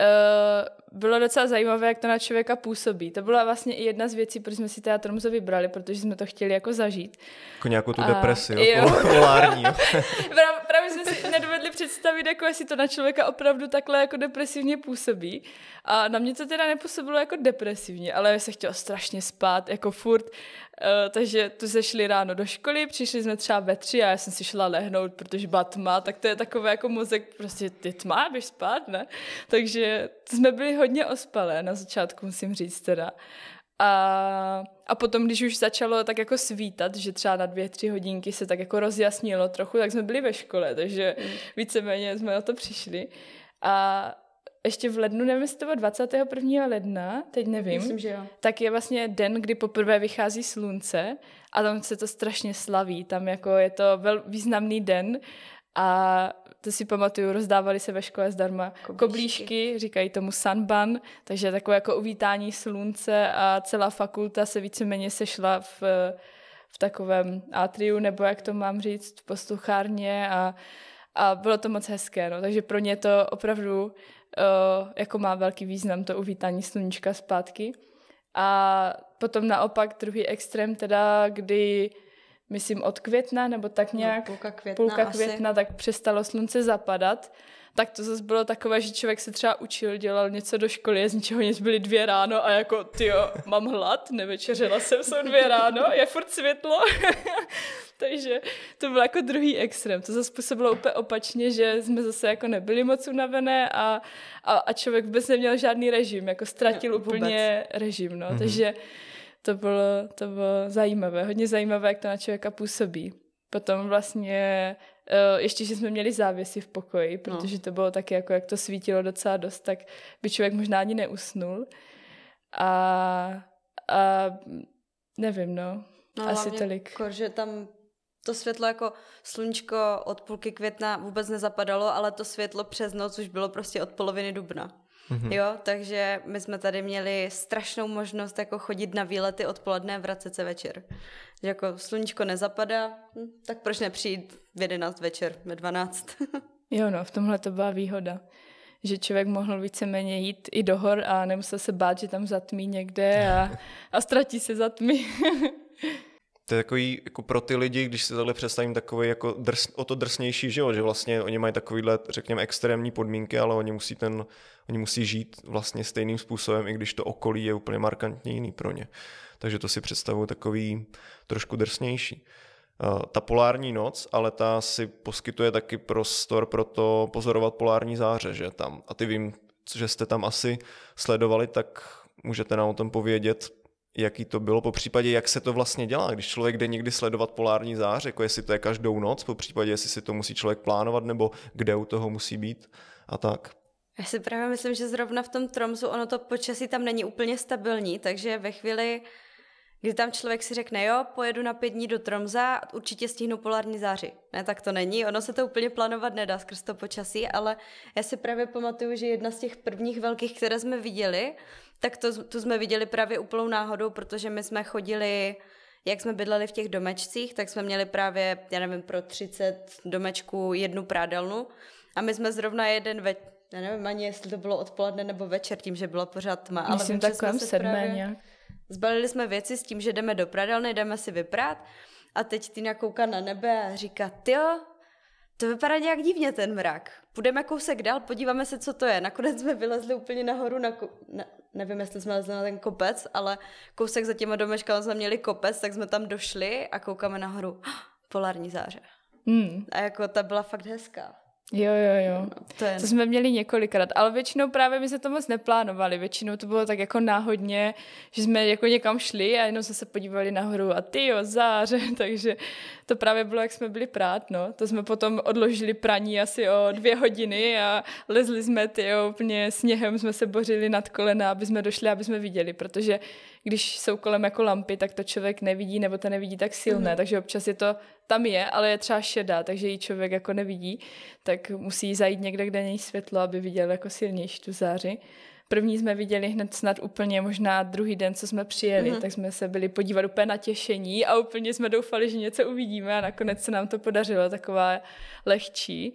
Eh, bylo docela zajímavé, jak to na člověka působí. To byla vlastně i jedna z věcí, proč jsme si Teatr Mzo vybrali, protože jsme to chtěli jako zažít. Jako nějakou tu a... depresi, jo, polární. Právě, právě jsme si nedovedli představit, jako jestli to na člověka opravdu takhle jako depresivně působí. A na mě to teda nepůsobilo jako depresivně, ale se chtělo strašně spát, jako furt. Eh, takže tu se šli ráno do školy, přišli jsme třeba ve tři a já jsem si šla lehnout, protože byla tma, tak to je takové jako mozek, prostě ty tma, běž spát, ne? Takže jsme byli hodně ospalé na začátku, musím říct teda. A, a potom, když už začalo tak jako svítat, že třeba na dvě, tři hodinky se tak jako rozjasnilo trochu, tak jsme byli ve škole, takže mm. víceméně jsme na to přišli. A ještě v lednu, nevím, jestli to bylo 21. ledna, teď nevím, Myslím, že jo. tak je vlastně den, kdy poprvé vychází slunce a tam se to strašně slaví, tam jako je to vel, významný den a to si pamatuju, rozdávali se ve škole zdarma koblížky, koblížky říkají tomu sanban, takže takové jako uvítání slunce a celá fakulta se víceméně sešla v, v takovém atriu, nebo jak to mám říct, v posluchárně a a bylo to moc hezké, no, takže pro ně to opravdu uh, jako má velký význam to uvítání sluníčka zpátky. A potom naopak druhý extrém teda, kdy myslím od května nebo tak no, nějak, no, půlka května, půlka května asi. tak přestalo slunce zapadat tak to zase bylo takové, že člověk se třeba učil, dělal něco do školy, z ničeho nic byly dvě ráno a jako, ty mám hlad, nevečeřila jsem, jsou dvě ráno, je furt světlo. Takže to byl jako druhý extrém. To zase způsobilo úplně opačně, že jsme zase jako nebyli moc unavené a, a, a člověk vůbec neměl žádný režim, jako ztratil no, úplně režim. No. Mm-hmm. Takže to bylo, to bylo zajímavé, hodně zajímavé, jak to na člověka působí. Potom vlastně Eh, ještě, že jsme měli závěsy v pokoji, no. protože to bylo taky jako, jak to svítilo docela dost, tak by člověk možná ani neusnul. A, a nevím, no. no asi tolik. Jako, že tam to světlo jako sluníčko od půlky května vůbec nezapadalo, ale to světlo přes noc už bylo prostě od poloviny dubna. Mm-hmm. Jo, takže my jsme tady měli strašnou možnost jako chodit na výlety odpoledne a vracet se večer. Že jako sluníčko nezapadá, hm, tak proč nepřijít v 11 večer, ve 12? jo, no, v tomhle to byla výhoda že člověk mohl víceméně jít i do hor a nemusel se bát, že tam zatmí někde a, a ztratí se zatmí. to je takový jako pro ty lidi, když si tohle představím, takový jako drs, o to drsnější život, že vlastně oni mají takovýhle, řekněme, extrémní podmínky, ale oni musí, ten, oni musí žít vlastně stejným způsobem, i když to okolí je úplně markantně jiný pro ně. Takže to si představuji takový trošku drsnější. Eh, ta polární noc, ale ta si poskytuje taky prostor pro to pozorovat polární záře, že tam. A ty vím, že jste tam asi sledovali, tak můžete nám o tom povědět, jaký to bylo, po případě, jak se to vlastně dělá, když člověk jde někdy sledovat polární zář, jako jestli to je každou noc, po případě, jestli si to musí člověk plánovat, nebo kde u toho musí být a tak. Já si právě myslím, že zrovna v tom Tromsu ono to počasí tam není úplně stabilní, takže ve chvíli, kdy tam člověk si řekne, jo, pojedu na pět dní do Tromza, určitě stihnu polární záři. Ne, tak to není, ono se to úplně plánovat nedá skrz to počasí, ale já si právě pamatuju, že jedna z těch prvních velkých, které jsme viděli, tak to, tu jsme viděli právě úplnou náhodou, protože my jsme chodili, jak jsme bydleli v těch domečcích, tak jsme měli právě, já nevím, pro 30 domečků jednu prádelnu a my jsme zrovna jeden ve, já nevím ani, jestli to bylo odpoledne nebo večer, tím, že byla pořád tma. Myslím ale vím, takovém se sedmé právě... Zbalili jsme věci s tím, že jdeme do pradelny, jdeme si vyprát a teď Týna kouká na nebe a říká, jo, to vypadá nějak divně ten mrak. Půjdeme kousek dál, podíváme se, co to je. Nakonec jsme vylezli úplně nahoru na, ko- ne, nevím, jestli jsme lezli na ten kopec, ale kousek za těma domeškama jsme měli kopec, tak jsme tam došli a koukáme nahoru. Polární záře. Hmm. A jako ta byla fakt hezká. Jo, jo, jo. No, to, je... to jsme měli několikrát, ale většinou právě my se to moc neplánovali. Většinou to bylo tak jako náhodně, že jsme jako někam šli a jenom jsme se podívali nahoru a ty jo, záře, takže to právě bylo, jak jsme byli prát, no. To jsme potom odložili praní asi o dvě hodiny a lezli jsme ty jo, úplně sněhem jsme se bořili nad kolena, aby jsme došli, aby jsme viděli, protože když jsou kolem jako lampy, tak to člověk nevidí nebo to nevidí tak silné, mm-hmm. takže občas je to, tam je, ale je třeba šedá, takže ji člověk jako nevidí, tak musí zajít někde, kde není světlo, aby viděl jako silnější tu záři. První jsme viděli hned snad úplně možná druhý den, co jsme přijeli, mm-hmm. tak jsme se byli podívat úplně na těšení a úplně jsme doufali, že něco uvidíme a nakonec se nám to podařilo, taková lehčí.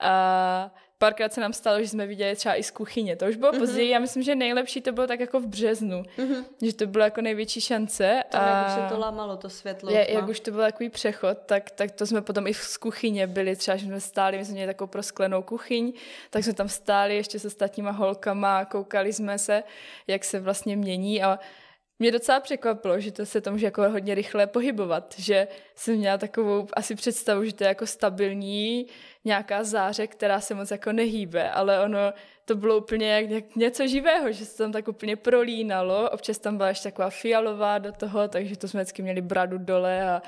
A párkrát se nám stalo, že jsme viděli třeba i z kuchyně. To už bylo mm-hmm. později. Já myslím, že nejlepší to bylo tak jako v březnu, mm-hmm. že to bylo jako největší šance. To, a jak už se to lámalo, to světlo. Je, no. jak už to byl takový přechod, tak, tak to jsme potom i z kuchyně byli. Třeba, že jsme stáli, my jsme měli takovou prosklenou kuchyň, tak jsme tam stáli ještě se statníma holkama, koukali jsme se, jak se vlastně mění a mě docela překvapilo, že to se to může jako hodně rychle pohybovat, že jsem měla takovou asi představu, že to je jako stabilní nějaká záře, která se moc jako nehýbe, ale ono to bylo úplně jak, něco živého, že se tam tak úplně prolínalo, občas tam byla ještě taková fialová do toho, takže to jsme vždycky měli bradu dole a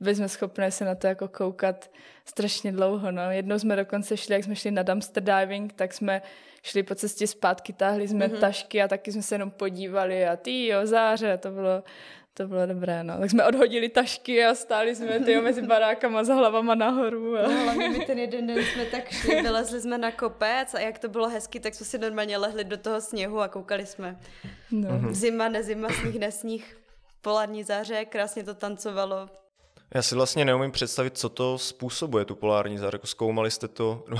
byli jsme schopni se na to jako koukat strašně dlouho. No. Jednou jsme dokonce šli, jak jsme šli na dumpster diving, tak jsme šli po cestě zpátky, táhli jsme mm-hmm. tašky a taky jsme se jenom podívali a ty jo, záře, to bylo, to bylo dobré, no. Tak jsme odhodili tašky a stáli jsme tyjo, mezi barákama za hlavama nahoru. A... No, hlavně my ten jeden den jsme tak šli, vylezli jsme na kopec a jak to bylo hezky, tak jsme si normálně lehli do toho sněhu a koukali jsme. No. Zima, nezima, sníh, nesníh, polární záře, krásně to tancovalo, já si vlastně neumím představit, co to způsobuje, tu polární záře. Jako zkoumali jste to, no,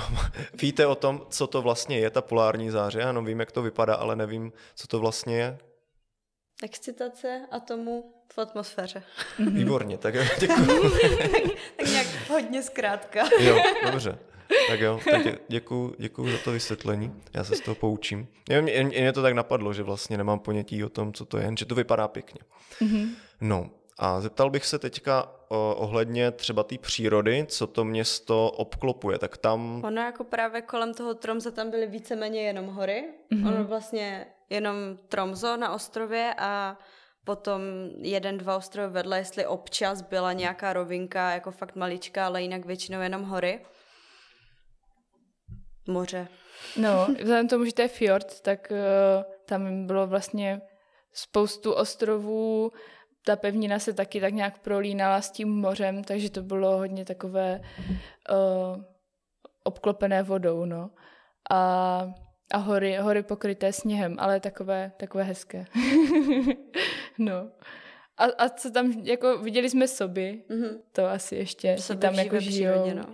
víte o tom, co to vlastně je ta polární záře? Ano, vím, jak to vypadá, ale nevím, co to vlastně je. Excitace atomu v atmosféře. Mhm. Výborně, tak jo, děkuji. tak nějak hodně zkrátka. jo, dobře. Tak jo, tak dě, děkuju, děkuju za to vysvětlení, já se z toho poučím. Jen mě, mě to tak napadlo, že vlastně nemám ponětí o tom, co to je, že to vypadá pěkně. Mm-hmm. No, a zeptal bych se teďka eh, ohledně třeba té přírody, co to město obklopuje, tak tam... Ono jako právě kolem toho Tromza tam byly víceméně jenom hory, mm-hmm. ono vlastně jenom Tromzo na ostrově a potom jeden, dva ostrovy vedle, jestli občas byla nějaká rovinka, jako fakt malička, ale jinak většinou jenom hory. Moře. No, vzhledem tomu, že to je fjord, tak uh, tam bylo vlastně spoustu ostrovů, ta pevnina se taky tak nějak prolínala s tím mořem, takže to bylo hodně takové uh, obklopené vodou, no. A, a hory, hory pokryté sněhem, ale takové, takové hezké. no. A, a co tam, jako viděli jsme soby, mm-hmm. to asi ještě soby tam jako žijou. Přírodě, no.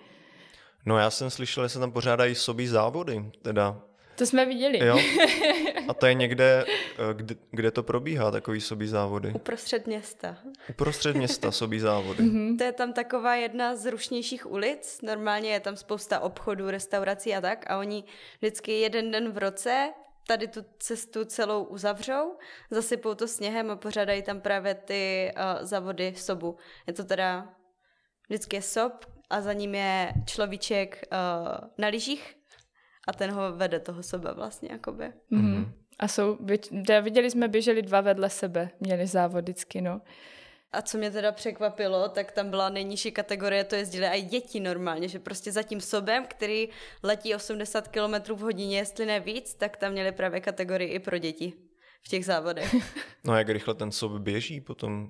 no já jsem slyšel, že se tam pořádají sobí závody, teda to jsme viděli. Jo? A to je někde, eh, kde, kde to probíhá, takový sobí závody? Uprostřed města. Uprostřed města sobí závody. Mm-hmm. To je tam taková jedna z rušnějších ulic. Normálně je tam spousta obchodů, restaurací a tak. A oni vždycky jeden den v roce tady tu cestu celou uzavřou, zasypou to sněhem a pořádají tam právě ty uh, závody sobu. Je to teda vždycky je sob a za ním je človíček uh, na lyžích a ten ho vede toho sebe vlastně, jakoby. Mm-hmm. A jsou, viděli jsme, běželi dva vedle sebe, měli závod vždycky, no. A co mě teda překvapilo, tak tam byla nejnižší kategorie, to jezdili i děti normálně, že prostě za tím sobem, který letí 80 km v hodině, jestli ne víc, tak tam měli právě kategorii i pro děti v těch závodech. No a jak rychle ten sob běží potom?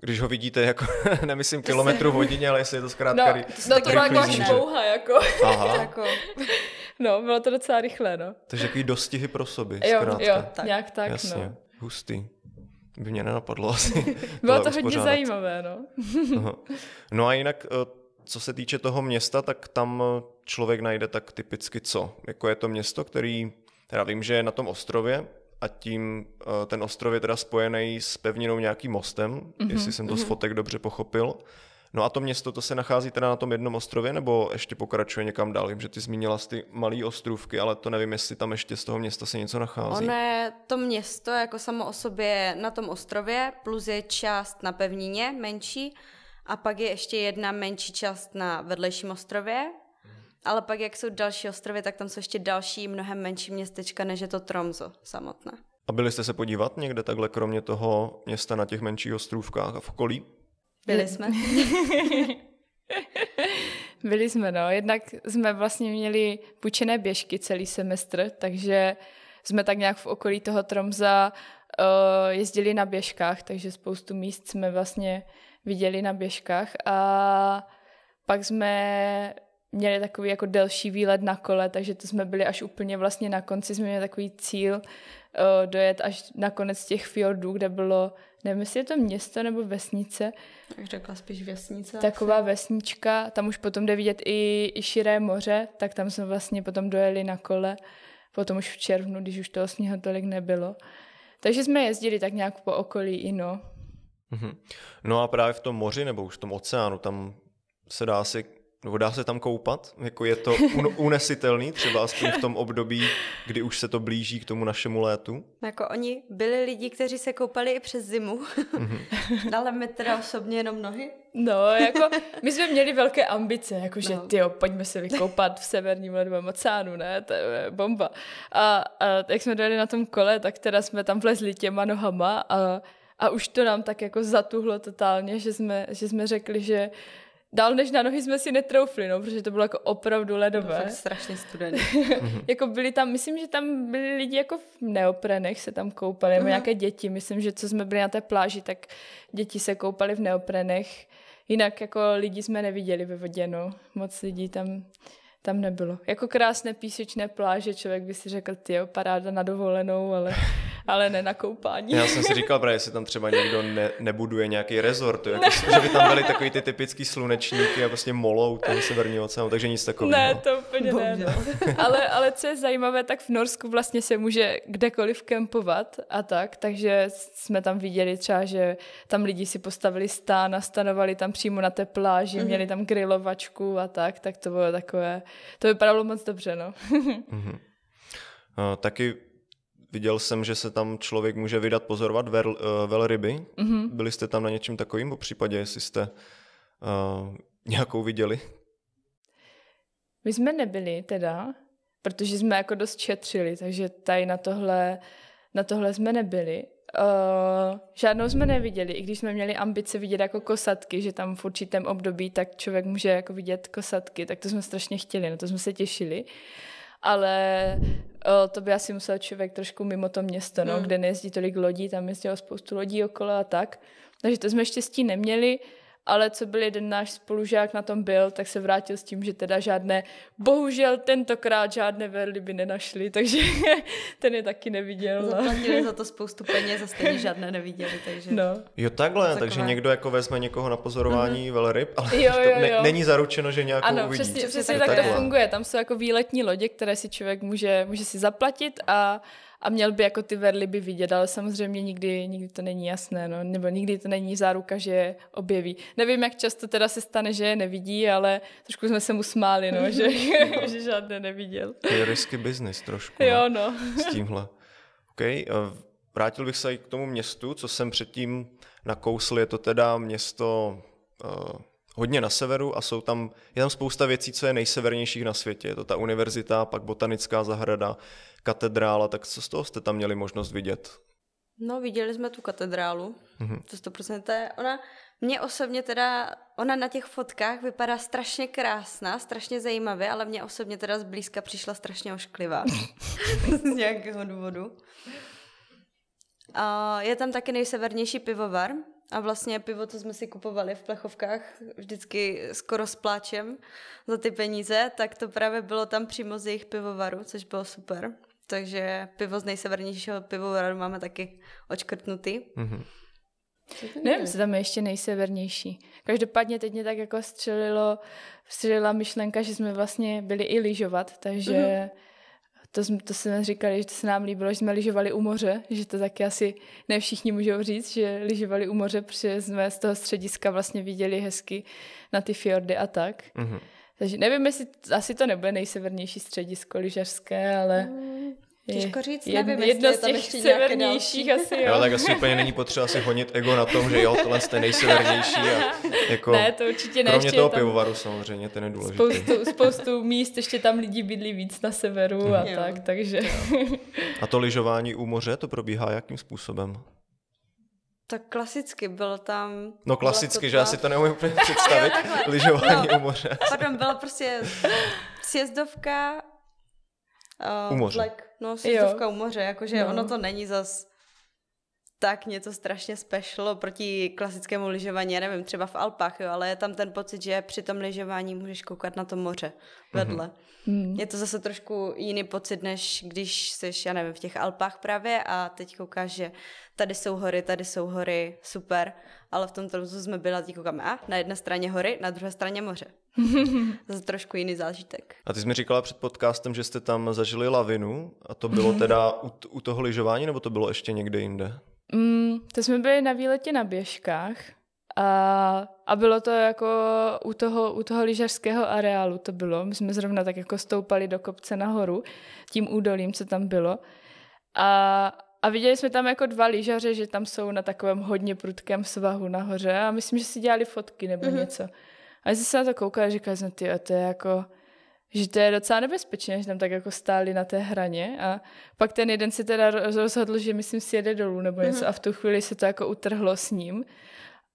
Když ho vidíte jako, nemyslím kilometru v hodině, ale jestli je to zkrátka No, ry- no to byla jako až pouha, jako. Aha. jako. No, bylo to docela rychlé, no. Takže takový dostihy pro soby, jo, zkrátka. Jo, tak. nějak tak, Jasně, no. hustý. By mě nenapadlo asi. bylo to hodně zajímavé, no. Aha. no a jinak, eh, co se týče toho města, tak tam eh, člověk najde tak typicky co? Jako je to město, který, já vím, že je na tom ostrově, a tím eh, ten ostrov je teda spojený s pevninou nějakým mostem, mm-hmm, jestli jsem to mm-hmm. z mhm. fotek dobře pochopil. No a to město, to se nachází teda na tom jednom ostrově, nebo ještě pokračuje někam dál? Vím, že ty zmínila ty malé ostrovky, ale to nevím, jestli tam ještě z toho města se něco nachází. Ono je to město jako samo o sobě na tom ostrově, plus je část na pevnině menší a pak je ještě jedna menší část na vedlejším ostrově, ale pak, jak jsou další ostrovy, tak tam jsou ještě další, mnohem menší městečka, než je to Tromzo samotné. A byli jste se podívat někde takhle, kromě toho města na těch menších ostrůvkách a v okolí? Byli jsme. Byli jsme, no. Jednak jsme vlastně měli půjčené běžky celý semestr, takže jsme tak nějak v okolí toho Tromza uh, jezdili na běžkách, takže spoustu míst jsme vlastně viděli na běžkách a pak jsme měli takový jako delší výlet na kole, takže to jsme byli až úplně vlastně na konci, jsme měli takový cíl, uh, dojet až na konec těch fjordů, kde bylo, nevím, jestli je to město nebo vesnice. Tak řekla spíš vesnice. Taková asi. vesnička, tam už potom jde vidět i, i širé moře, tak tam jsme vlastně potom dojeli na kole, potom už v červnu, když už toho sněhu tolik nebylo. Takže jsme jezdili tak nějak po okolí i no. Mhm. No a právě v tom moři nebo už v tom oceánu, tam se dá asi nebo dá se tam koupat? Jako je to un- unesitelný třeba aspoň v tom období, kdy už se to blíží k tomu našemu létu? Jako oni byli lidi, kteří se koupali i přes zimu, mm-hmm. ale my teda osobně jenom nohy. No, jako my jsme měli velké ambice, jakože no. tyjo, pojďme se vykoupat v severním ledovém oceánu, ne, to je bomba. A, a jak jsme dojeli na tom kole, tak teda jsme tam vlezli těma nohama a a už to nám tak jako zatuhlo totálně, že jsme, že jsme řekli, že dál než na nohy jsme si netroufli, no, protože to bylo jako opravdu ledové. Bylo strašně studené. Mhm. jako byli tam, myslím, že tam byli lidi jako v neoprenech se tam koupali, nebo uh-huh. nějaké děti. Myslím, že co jsme byli na té pláži, tak děti se koupali v neoprenech. Jinak jako lidi jsme neviděli ve vodě, no. Moc lidí tam, tam nebylo. Jako krásné písečné pláže, člověk by si řekl, ty paráda na dovolenou, ale ale ne na koupání. Já jsem si říkal právě, jestli tam třeba někdo ne, nebuduje nějaký rezort, jako, že by tam byly takový ty typický slunečníky a prostě molou toho severního oceánu, takže nic takového. Ne, to úplně no. Bože. ne. ale, ale co je zajímavé, tak v Norsku vlastně se může kdekoliv kempovat a tak, takže jsme tam viděli třeba, že tam lidi si postavili stán a stanovali tam přímo na té pláži, mm-hmm. měli tam grilovačku a tak, tak to bylo takové, to vypadalo moc dobře, no. mm-hmm. no taky Viděl jsem, že se tam člověk může vydat pozorovat vel, uh, velryby. Mm-hmm. Byli jste tam na něčem takovým, po případě, jestli jste uh, nějakou viděli? My jsme nebyli teda, protože jsme jako dost četřili, takže tady na tohle, na tohle jsme nebyli. Uh, žádnou jsme neviděli, i když jsme měli ambice vidět jako kosatky, že tam v určitém období tak člověk může jako vidět kosatky, tak to jsme strašně chtěli, na to jsme se těšili. Ale Eh, to by asi musel člověk trošku mimo to město, no, mm. kde nejezdí tolik lodí, tam jezdilo spoustu lodí okolo a tak. Takže to jsme štěstí neměli ale co byl jeden náš spolužák na tom byl, tak se vrátil s tím, že teda žádné, bohužel tentokrát žádné by nenašli, takže ten je taky neviděl. No. Zaplatili za to spoustu peněz a stejně žádné neviděli, takže... No. Jo takhle, Takové. takže někdo jako vezme někoho na pozorování mm-hmm. velryb, ale jo, jo, jo. Ne, není zaručeno, že nějakou ano, uvidí. Ano, přesně, přesně tak, tak to funguje, tam jsou jako výletní lodě, které si člověk může, může si zaplatit a a měl by jako ty verly by vidět, ale samozřejmě nikdy, nikdy to není jasné, no, nebo nikdy to není záruka, že je objeví. Nevím, jak často teda se stane, že je nevidí, ale trošku jsme se mu smáli, no, že, no. že žádné neviděl. To je risky business trošku. Jo, no. no. S tímhle. Okay, eh, vrátil bych se i k tomu městu, co jsem předtím nakousl, je to teda město uh, hodně na severu a jsou tam, je tam spousta věcí, co je nejsevernějších na světě. Je to ta univerzita, pak botanická zahrada, katedrála, tak co z toho jste tam měli možnost vidět? No, viděli jsme tu katedrálu, mm-hmm. 100%. To je, ona, mě osobně teda, ona na těch fotkách vypadá strašně krásná, strašně zajímavě, ale mě osobně teda zblízka přišla strašně ošklivá. z nějakého důvodu. A je tam taky nejsevernější pivovar, a vlastně pivo, co jsme si kupovali v plechovkách, vždycky skoro s pláčem za ty peníze, tak to právě bylo tam přímo z jejich pivovaru, což bylo super. Takže pivo z nejsevernějšího pivovaru máme taky očkrtnutý. Mm-hmm. Nevím, co tam je ještě nejsevernější. Každopádně teď mě tak jako střelilo, střelila myšlenka, že jsme vlastně byli i lyžovat, takže... Mm-hmm to, jsme, to jsme říkali, že to se nám líbilo, že jsme lyžovali u moře, že to taky asi ne všichni můžou říct, že lyžovali u moře, protože jsme z toho střediska vlastně viděli hezky na ty fjordy a tak. Mm-hmm. Takže nevím, jestli asi to nebude nejsevernější středisko lyžařské, ale mm. Těžko říct, je, nevím, jedna z těch severnějších asi, jo. jo. tak asi úplně není potřeba si honit ego na tom, že jo, tohle jste nejsevernější. A jako, ne, to určitě ne. Kromě toho pivovaru samozřejmě, ten je důležitý. Spoustu, spoustu míst, ještě tam lidi bydlí víc na severu a jo. tak, takže. A to lyžování u moře, to probíhá jakým způsobem? Tak klasicky byl tam... No klasicky, že já si to neumím představit, lyžování no, u moře. Pardon, byla prostě sjezdovka Uh, u moře. Like, no, sjezdovka u moře, jakože no. ono to není zas tak něco strašně special proti klasickému lyžování, nevím, třeba v Alpách, jo, ale je tam ten pocit, že při tom lyžování můžeš koukat na to moře vedle. Mm-hmm. Hmm. Je to zase trošku jiný pocit, než když jsi, já nevím, v těch Alpách právě a teď koukáš, že tady jsou hory, tady jsou hory, super, ale v tom Tromsu jsme byla, teď koukáme, a na jedné straně hory, na druhé straně moře. zase trošku jiný zážitek. A ty jsi mi říkala před podcastem, že jste tam zažili lavinu a to bylo teda mhm. u, u toho lyžování nebo to bylo ještě někde jinde? Mm, to jsme byli na výletě na běžkách a, a bylo to jako u toho, u toho lyžařského areálu to bylo. My jsme zrovna tak jako stoupali do kopce nahoru tím údolím, co tam bylo. A, a viděli jsme tam jako dva lyžaře, že tam jsou na takovém hodně prudkém svahu nahoře a myslím, že si dělali fotky nebo mm-hmm. něco. A já jsem se na to koukala a říkala jsem, ty, to je jako, že to je docela nebezpečné, že tam tak jako stáli na té hraně a pak ten jeden si teda rozhodl, že myslím si jede dolů nebo něco mm-hmm. a v tu chvíli se to jako utrhlo s ním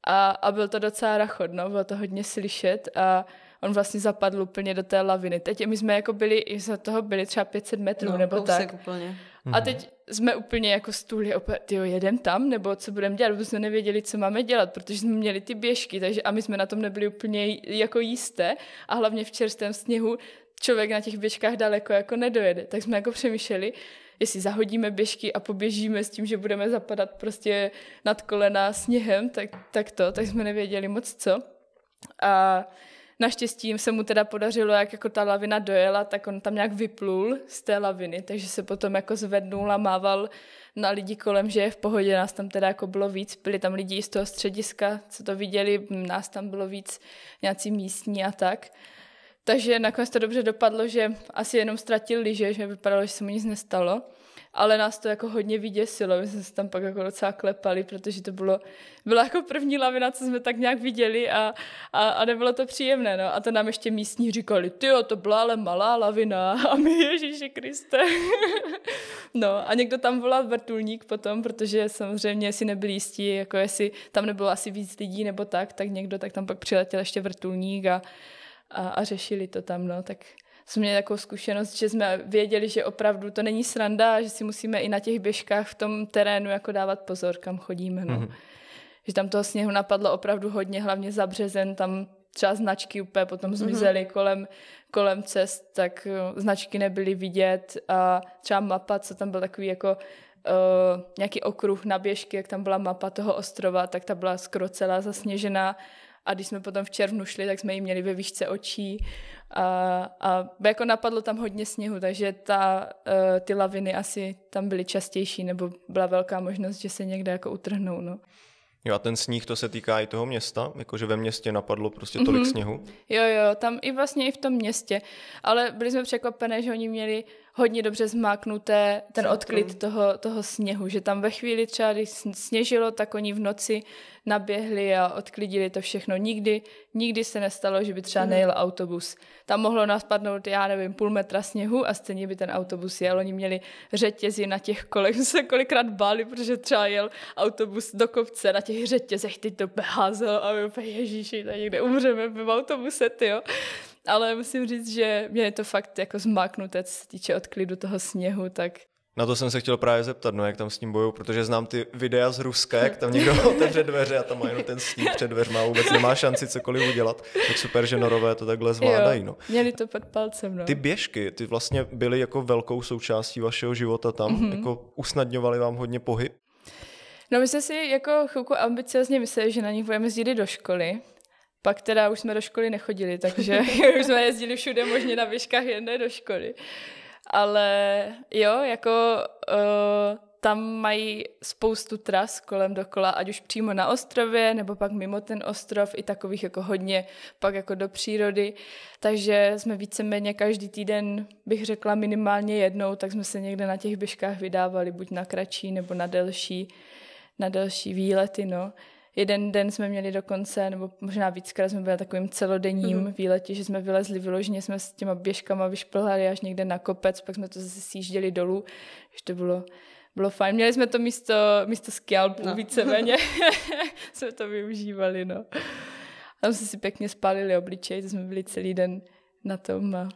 a, a byl to docela rachod, no, bylo to hodně slyšet a on vlastně zapadl úplně do té laviny. Teď my jsme jako byli, za toho byli třeba 500 metrů no, nebo tak. Úplně. A mhm. teď jsme úplně jako stůli, opět, jo, jedem tam, nebo co budeme dělat, protože jsme nevěděli, co máme dělat, protože jsme měli ty běžky, takže a my jsme na tom nebyli úplně jako jisté a hlavně v čerstvém sněhu člověk na těch běžkách daleko jako nedojede. Tak jsme jako přemýšleli, jestli zahodíme běžky a poběžíme s tím, že budeme zapadat prostě nad kolena sněhem, tak, tak to, tak jsme nevěděli moc co. A naštěstí se mu teda podařilo, jak jako ta lavina dojela, tak on tam nějak vyplul z té laviny, takže se potom jako zvednul a mával na lidi kolem, že je v pohodě, nás tam teda jako bylo víc, byli tam lidi z toho střediska, co to viděli, nás tam bylo víc, nějací místní a tak. Takže nakonec to dobře dopadlo, že asi jenom ztratil liže, že vypadalo, že se mu nic nestalo. Ale nás to jako hodně vyděsilo, my jsme se tam pak jako docela klepali, protože to bylo, byla jako první lavina, co jsme tak nějak viděli a, a, a nebylo to příjemné. No. A to nám ještě místní říkali, ty to byla ale malá lavina a my Ježíši Kriste. no a někdo tam volal vrtulník potom, protože samozřejmě si nebyli jistí, jako jestli tam nebylo asi víc lidí nebo tak, tak někdo tak tam pak přiletěl ještě vrtulník a, a, a řešili to tam, no, tak jsme měli takovou zkušenost, že jsme věděli, že opravdu to není sranda, že si musíme i na těch běžkách v tom terénu jako dávat pozor, kam chodíme, no. Mm-hmm. Že tam toho sněhu napadlo opravdu hodně, hlavně za březen, tam třeba značky úplně potom mhm. zmizely mm-hmm. kolem, kolem cest, tak eh, značky nebyly vidět a třeba mapa, co tam byl takový jako uh, nějaký okruh na běžky, jak tam byla mapa toho ostrova, tak ta byla skoro celá zasněžená a když jsme potom v červnu šli, tak jsme ji měli ve výšce očí. A, a jako napadlo tam hodně sněhu, takže ta, e, ty laviny asi tam byly častější, nebo byla velká možnost, že se někde jako utrhnou. No. Jo a ten sníh, to se týká i toho města? Jakože ve městě napadlo prostě tolik mm-hmm. sněhu? Jo, jo, tam i vlastně i v tom městě. Ale byli jsme překvapené, že oni měli hodně dobře zmáknuté ten Centrum. odklid toho, toho sněhu, že tam ve chvíli třeba, když sněžilo, tak oni v noci naběhli a odklidili to všechno. Nikdy, nikdy se nestalo, že by třeba mm. nejel autobus. Tam mohlo naspadnout, já nevím, půl metra sněhu a stejně by ten autobus jel. Oni měli řetězy na těch kolech, se kolikrát báli, protože třeba jel autobus do kopce na těch řetězech, teď to házelo a my ježíši, tady někde umřeme v autobuse, ty jo ale musím říct, že mě je to fakt jako zmáknuté, co se týče odklidu toho sněhu, tak na to jsem se chtěl právě zeptat, no jak tam s ním bojují, protože znám ty videa z Ruska, jak tam někdo otevře dveře a tam má jenom ten sníh před dveřma a vůbec nemá šanci cokoliv udělat. Tak super, že norové to takhle zvládají. No. Měli to pod palcem. No. Ty běžky, ty vlastně byly jako velkou součástí vašeho života tam, mm-hmm. jako usnadňovaly vám hodně pohyb? No my jsme si jako chvilku ambiciozně mysleli, že na nich budeme jezdit do školy, pak teda už jsme do školy nechodili, takže už jsme jezdili všude možně na výškách jedné do školy. Ale jo, jako uh, tam mají spoustu tras kolem dokola, ať už přímo na ostrově, nebo pak mimo ten ostrov, i takových jako hodně, pak jako do přírody. Takže jsme víceméně každý týden, bych řekla minimálně jednou, tak jsme se někde na těch běžkách vydávali, buď na kratší nebo na delší, na delší výlety, no jeden den jsme měli dokonce, nebo možná víckrát jsme byli na takovým celodenním mm-hmm. výletě, že jsme vylezli vyloženě, jsme s těma běžkama vyšplhali až někde na kopec, pak jsme to zase sjížděli dolů, že to bylo bylo fajn. Měli jsme to místo, místo skialpů no. víceméně. jsme to využívali, no. Tam jsme si pěkně spálili obličej, to jsme byli celý den na tom.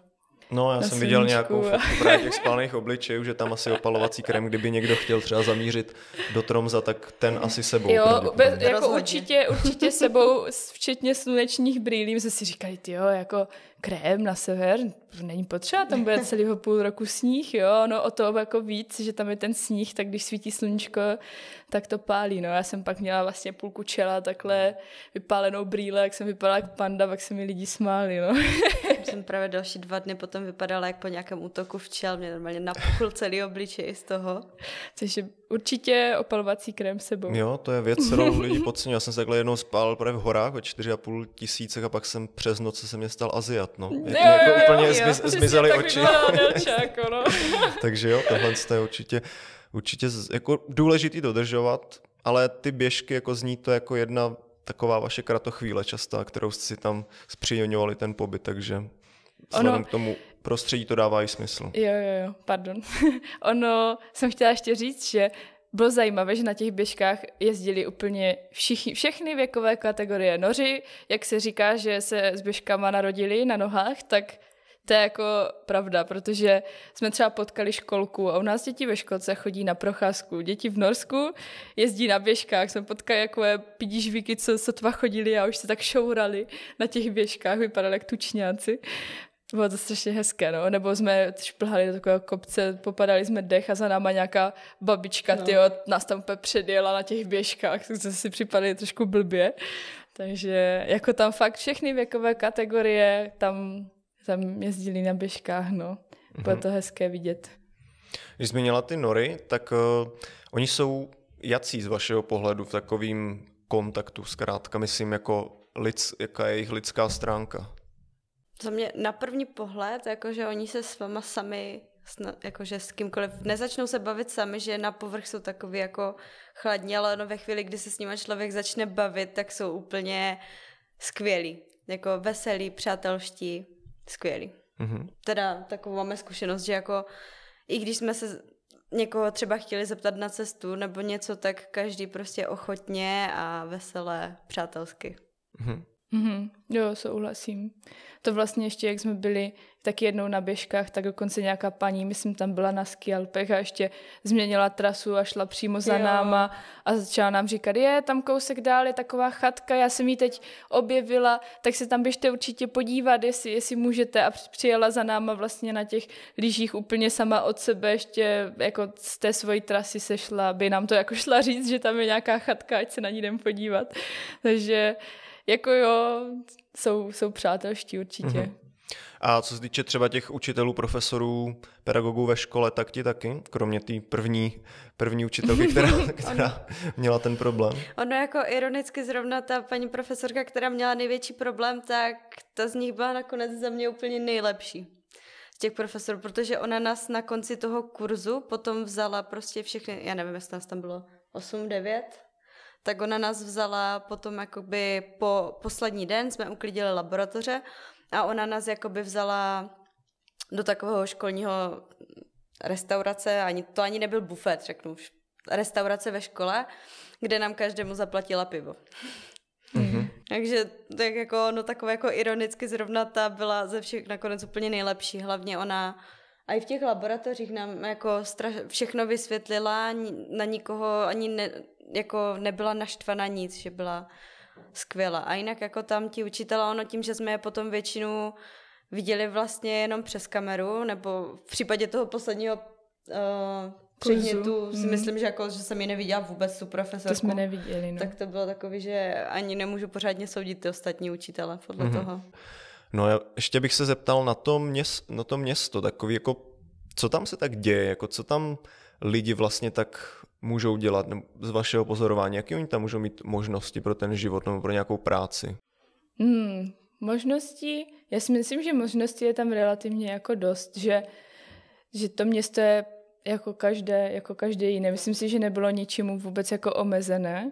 No, já jsem viděl nějakou fotku právě těch spálných obličejů, že tam asi opalovací krém, kdyby někdo chtěl třeba zamířit do tromza, tak ten asi sebou. Jo, bez, jako určitě, určitě sebou, včetně slunečních brýlí, jsme si říkali, ty jo, jako krém na sever, není potřeba, tam bude celého půl roku sníh, jo, no o to jako víc, že tam je ten sníh, tak když svítí sluníčko, tak to pálí, no. Já jsem pak měla vlastně půlku čela takhle vypálenou brýle, jak jsem vypadala jak panda, pak se mi lidi smáli, no. jsem právě další dva dny potom vypadala jak po nějakém útoku včel, mě normálně napuchl celý obličej z toho. Což je určitě opalovací krém sebou. Jo, to je věc, kterou lidi podceňují. Já jsem se takhle jednou spal právě v horách o půl tisíce a pak jsem přes noc se mě stal Aziat, no. Jak jo, jako jo, úplně jo, zmiz, jo. zmizely oči. Jako, no. Takže jo, tohle je určitě, určitě jako důležitý dodržovat, ale ty běžky jako zní to jako jedna taková vaše kratochvíle častá, kterou jste si tam zpříjemňovali ten pobyt, takže vzhledem ono... k tomu prostředí to dává i smysl. Jo, jo, jo, pardon. ono, jsem chtěla ještě říct, že bylo zajímavé, že na těch běžkách jezdili úplně všichni, všechny věkové kategorie noři. Jak se říká, že se s běžkama narodili na nohách, tak to je jako pravda, protože jsme třeba potkali školku a u nás děti ve školce chodí na procházku. Děti v Norsku jezdí na běžkách. Jsme potkali jako pidížvíky, co sotva chodili a už se tak šourali na těch běžkách, vypadali jak tučňáci. Bylo to strašně hezké, no. Nebo jsme šplhali do takového kopce, popadali jsme dech a za náma nějaká babička, no. tyjo, nás tam úplně předjela na těch běžkách, tak jsme si připadali trošku blbě. Takže jako tam fakt všechny věkové kategorie, tam tam jezdili na běžkách, no. Bylo mhm. to hezké vidět. Když zmínila ty nory, tak uh, oni jsou jací z vašeho pohledu v takovým kontaktu, zkrátka myslím, jako lid, jaká je jejich lidská stránka? Za mě na první pohled, jakože oni se s váma sami, jakože s kýmkoliv, nezačnou se bavit sami, že na povrch jsou takový jako chladní, ale no ve chvíli, kdy se s nima člověk začne bavit, tak jsou úplně skvělí, jako veselí, přátelští, skvělý. Mm-hmm. Teda takovou máme zkušenost, že jako i když jsme se někoho třeba chtěli zeptat na cestu nebo něco, tak každý prostě ochotně a veselé, přátelsky. Mm-hmm. Mm-hmm. Jo, souhlasím. To vlastně ještě, jak jsme byli taky jednou na běžkách, tak dokonce nějaká paní, myslím, tam byla na Skialpech a ještě změnila trasu a šla přímo za jo. náma a začala nám říkat, je, tam kousek dál je taková chatka, já jsem ji teď objevila, tak se tam běžte určitě podívat, jestli, jestli můžete a přijela za náma vlastně na těch lyžích úplně sama od sebe, ještě jako z té svojí trasy sešla, aby nám to jako šla říct, že tam je nějaká chatka, ať se na ní jdem podívat. Takže jako jo, jsou, jsou přátelští určitě. Mm-hmm. A co se týče třeba těch učitelů, profesorů, pedagogů ve škole, tak ti taky, kromě té první, první učitelky, která, která měla ten problém. Ono jako ironicky zrovna ta paní profesorka, která měla největší problém, tak ta z nich byla nakonec za mě úplně nejlepší těch profesorů, protože ona nás na konci toho kurzu potom vzala prostě všechny, já nevím, jestli nás tam bylo 8, 9, tak ona nás vzala potom jakoby po poslední den, jsme uklidili laboratoře a ona nás jakoby vzala do takového školního restaurace, ani, to ani nebyl bufet, řeknu, restaurace ve škole, kde nám každému zaplatila pivo. Mm-hmm. Takže tak jako, no takové jako ironicky zrovna ta byla ze všech nakonec úplně nejlepší, hlavně ona a i v těch laboratořích nám jako straš, všechno vysvětlila, na nikoho ani ne, jako nebyla naštvaná nic, že byla skvělá. A jinak jako tam ti učitelé, ono tím, že jsme je potom většinu viděli vlastně jenom přes kameru, nebo v případě toho posledního uh, předmětu si mhm. myslím, že, jako, že jsem ji neviděla vůbec tu profesorku. To jsme neviděli, no. Tak to bylo takový, že ani nemůžu pořádně soudit ty ostatní učitele podle mm-hmm. toho. No já ještě bych se zeptal na to, měs, na to město, takový jako, co tam se tak děje, jako co tam lidi vlastně tak můžou dělat z vašeho pozorování? Jaké oni tam můžou mít možnosti pro ten život nebo pro nějakou práci? Hmm, možnosti, já si myslím, že možnosti je tam relativně jako dost, že, že to město je jako každé, jako každé jiné. Myslím si, že nebylo ničemu vůbec jako omezené.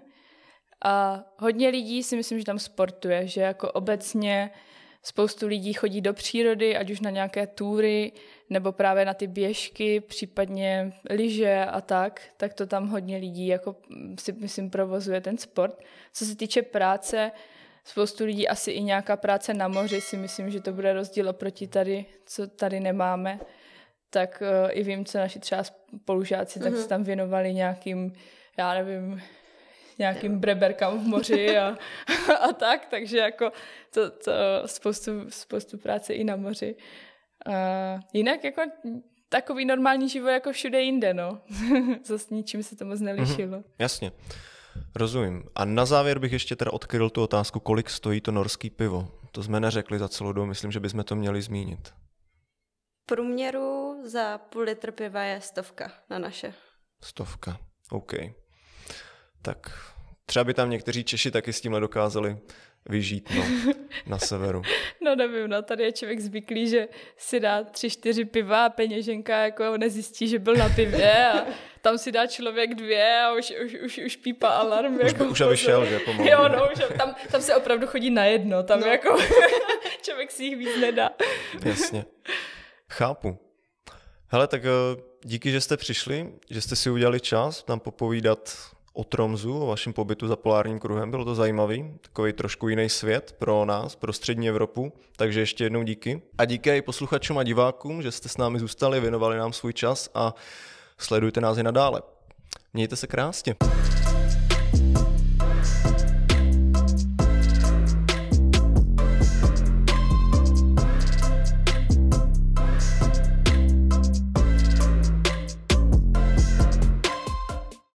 A hodně lidí si myslím, že tam sportuje, že jako obecně uh, Spoustu lidí chodí do přírody, ať už na nějaké túry, nebo právě na ty běžky, případně lyže a tak, tak to tam hodně lidí jako mm, si myslím provozuje ten sport. Co se týče práce, spoustu lidí asi i nějaká práce na moři si myslím, že to bude rozdíl oproti tady, co tady nemáme. Tak uh, i vím, co naši třeba spolužáci, mm-hmm. tak mhm. se tam věnovali nějakým, já nevím, nějakým breberkám v moři a, a tak, takže jako to, to spoustu, spoustu práce i na moři. A jinak jako takový normální život jako všude jinde, no. Zas ničím se to moc nelišilo. Mm-hmm, jasně. Rozumím. A na závěr bych ještě teda odkryl tu otázku, kolik stojí to norský pivo. To jsme neřekli za celou dobu, myslím, že bychom to měli zmínit. Průměru za půl litr piva je stovka na naše. Stovka, OK tak třeba by tam někteří Češi taky s tímhle dokázali vyžít no, na severu. no nevím, no tady je člověk zvyklý, že si dá tři, čtyři piva a peněženka jako nezjistí, že byl na pivě a tam si dá člověk dvě a už, už, už, už pípá alarm. Už, jako už aby šel, že pomalu. Jo, no, už, tam, tam se opravdu chodí na jedno, tam no. jako člověk si jich víc nedá. Jasně. Chápu. Hele, tak eh, díky, že jste přišli, že jste si udělali čas tam popovídat o Tromzu, o vašem pobytu za polárním kruhem. Bylo to zajímavý, takový trošku jiný svět pro nás, pro střední Evropu. Takže ještě jednou díky. A díky i posluchačům a divákům, že jste s námi zůstali, věnovali nám svůj čas a sledujte nás i nadále. Mějte se krásně.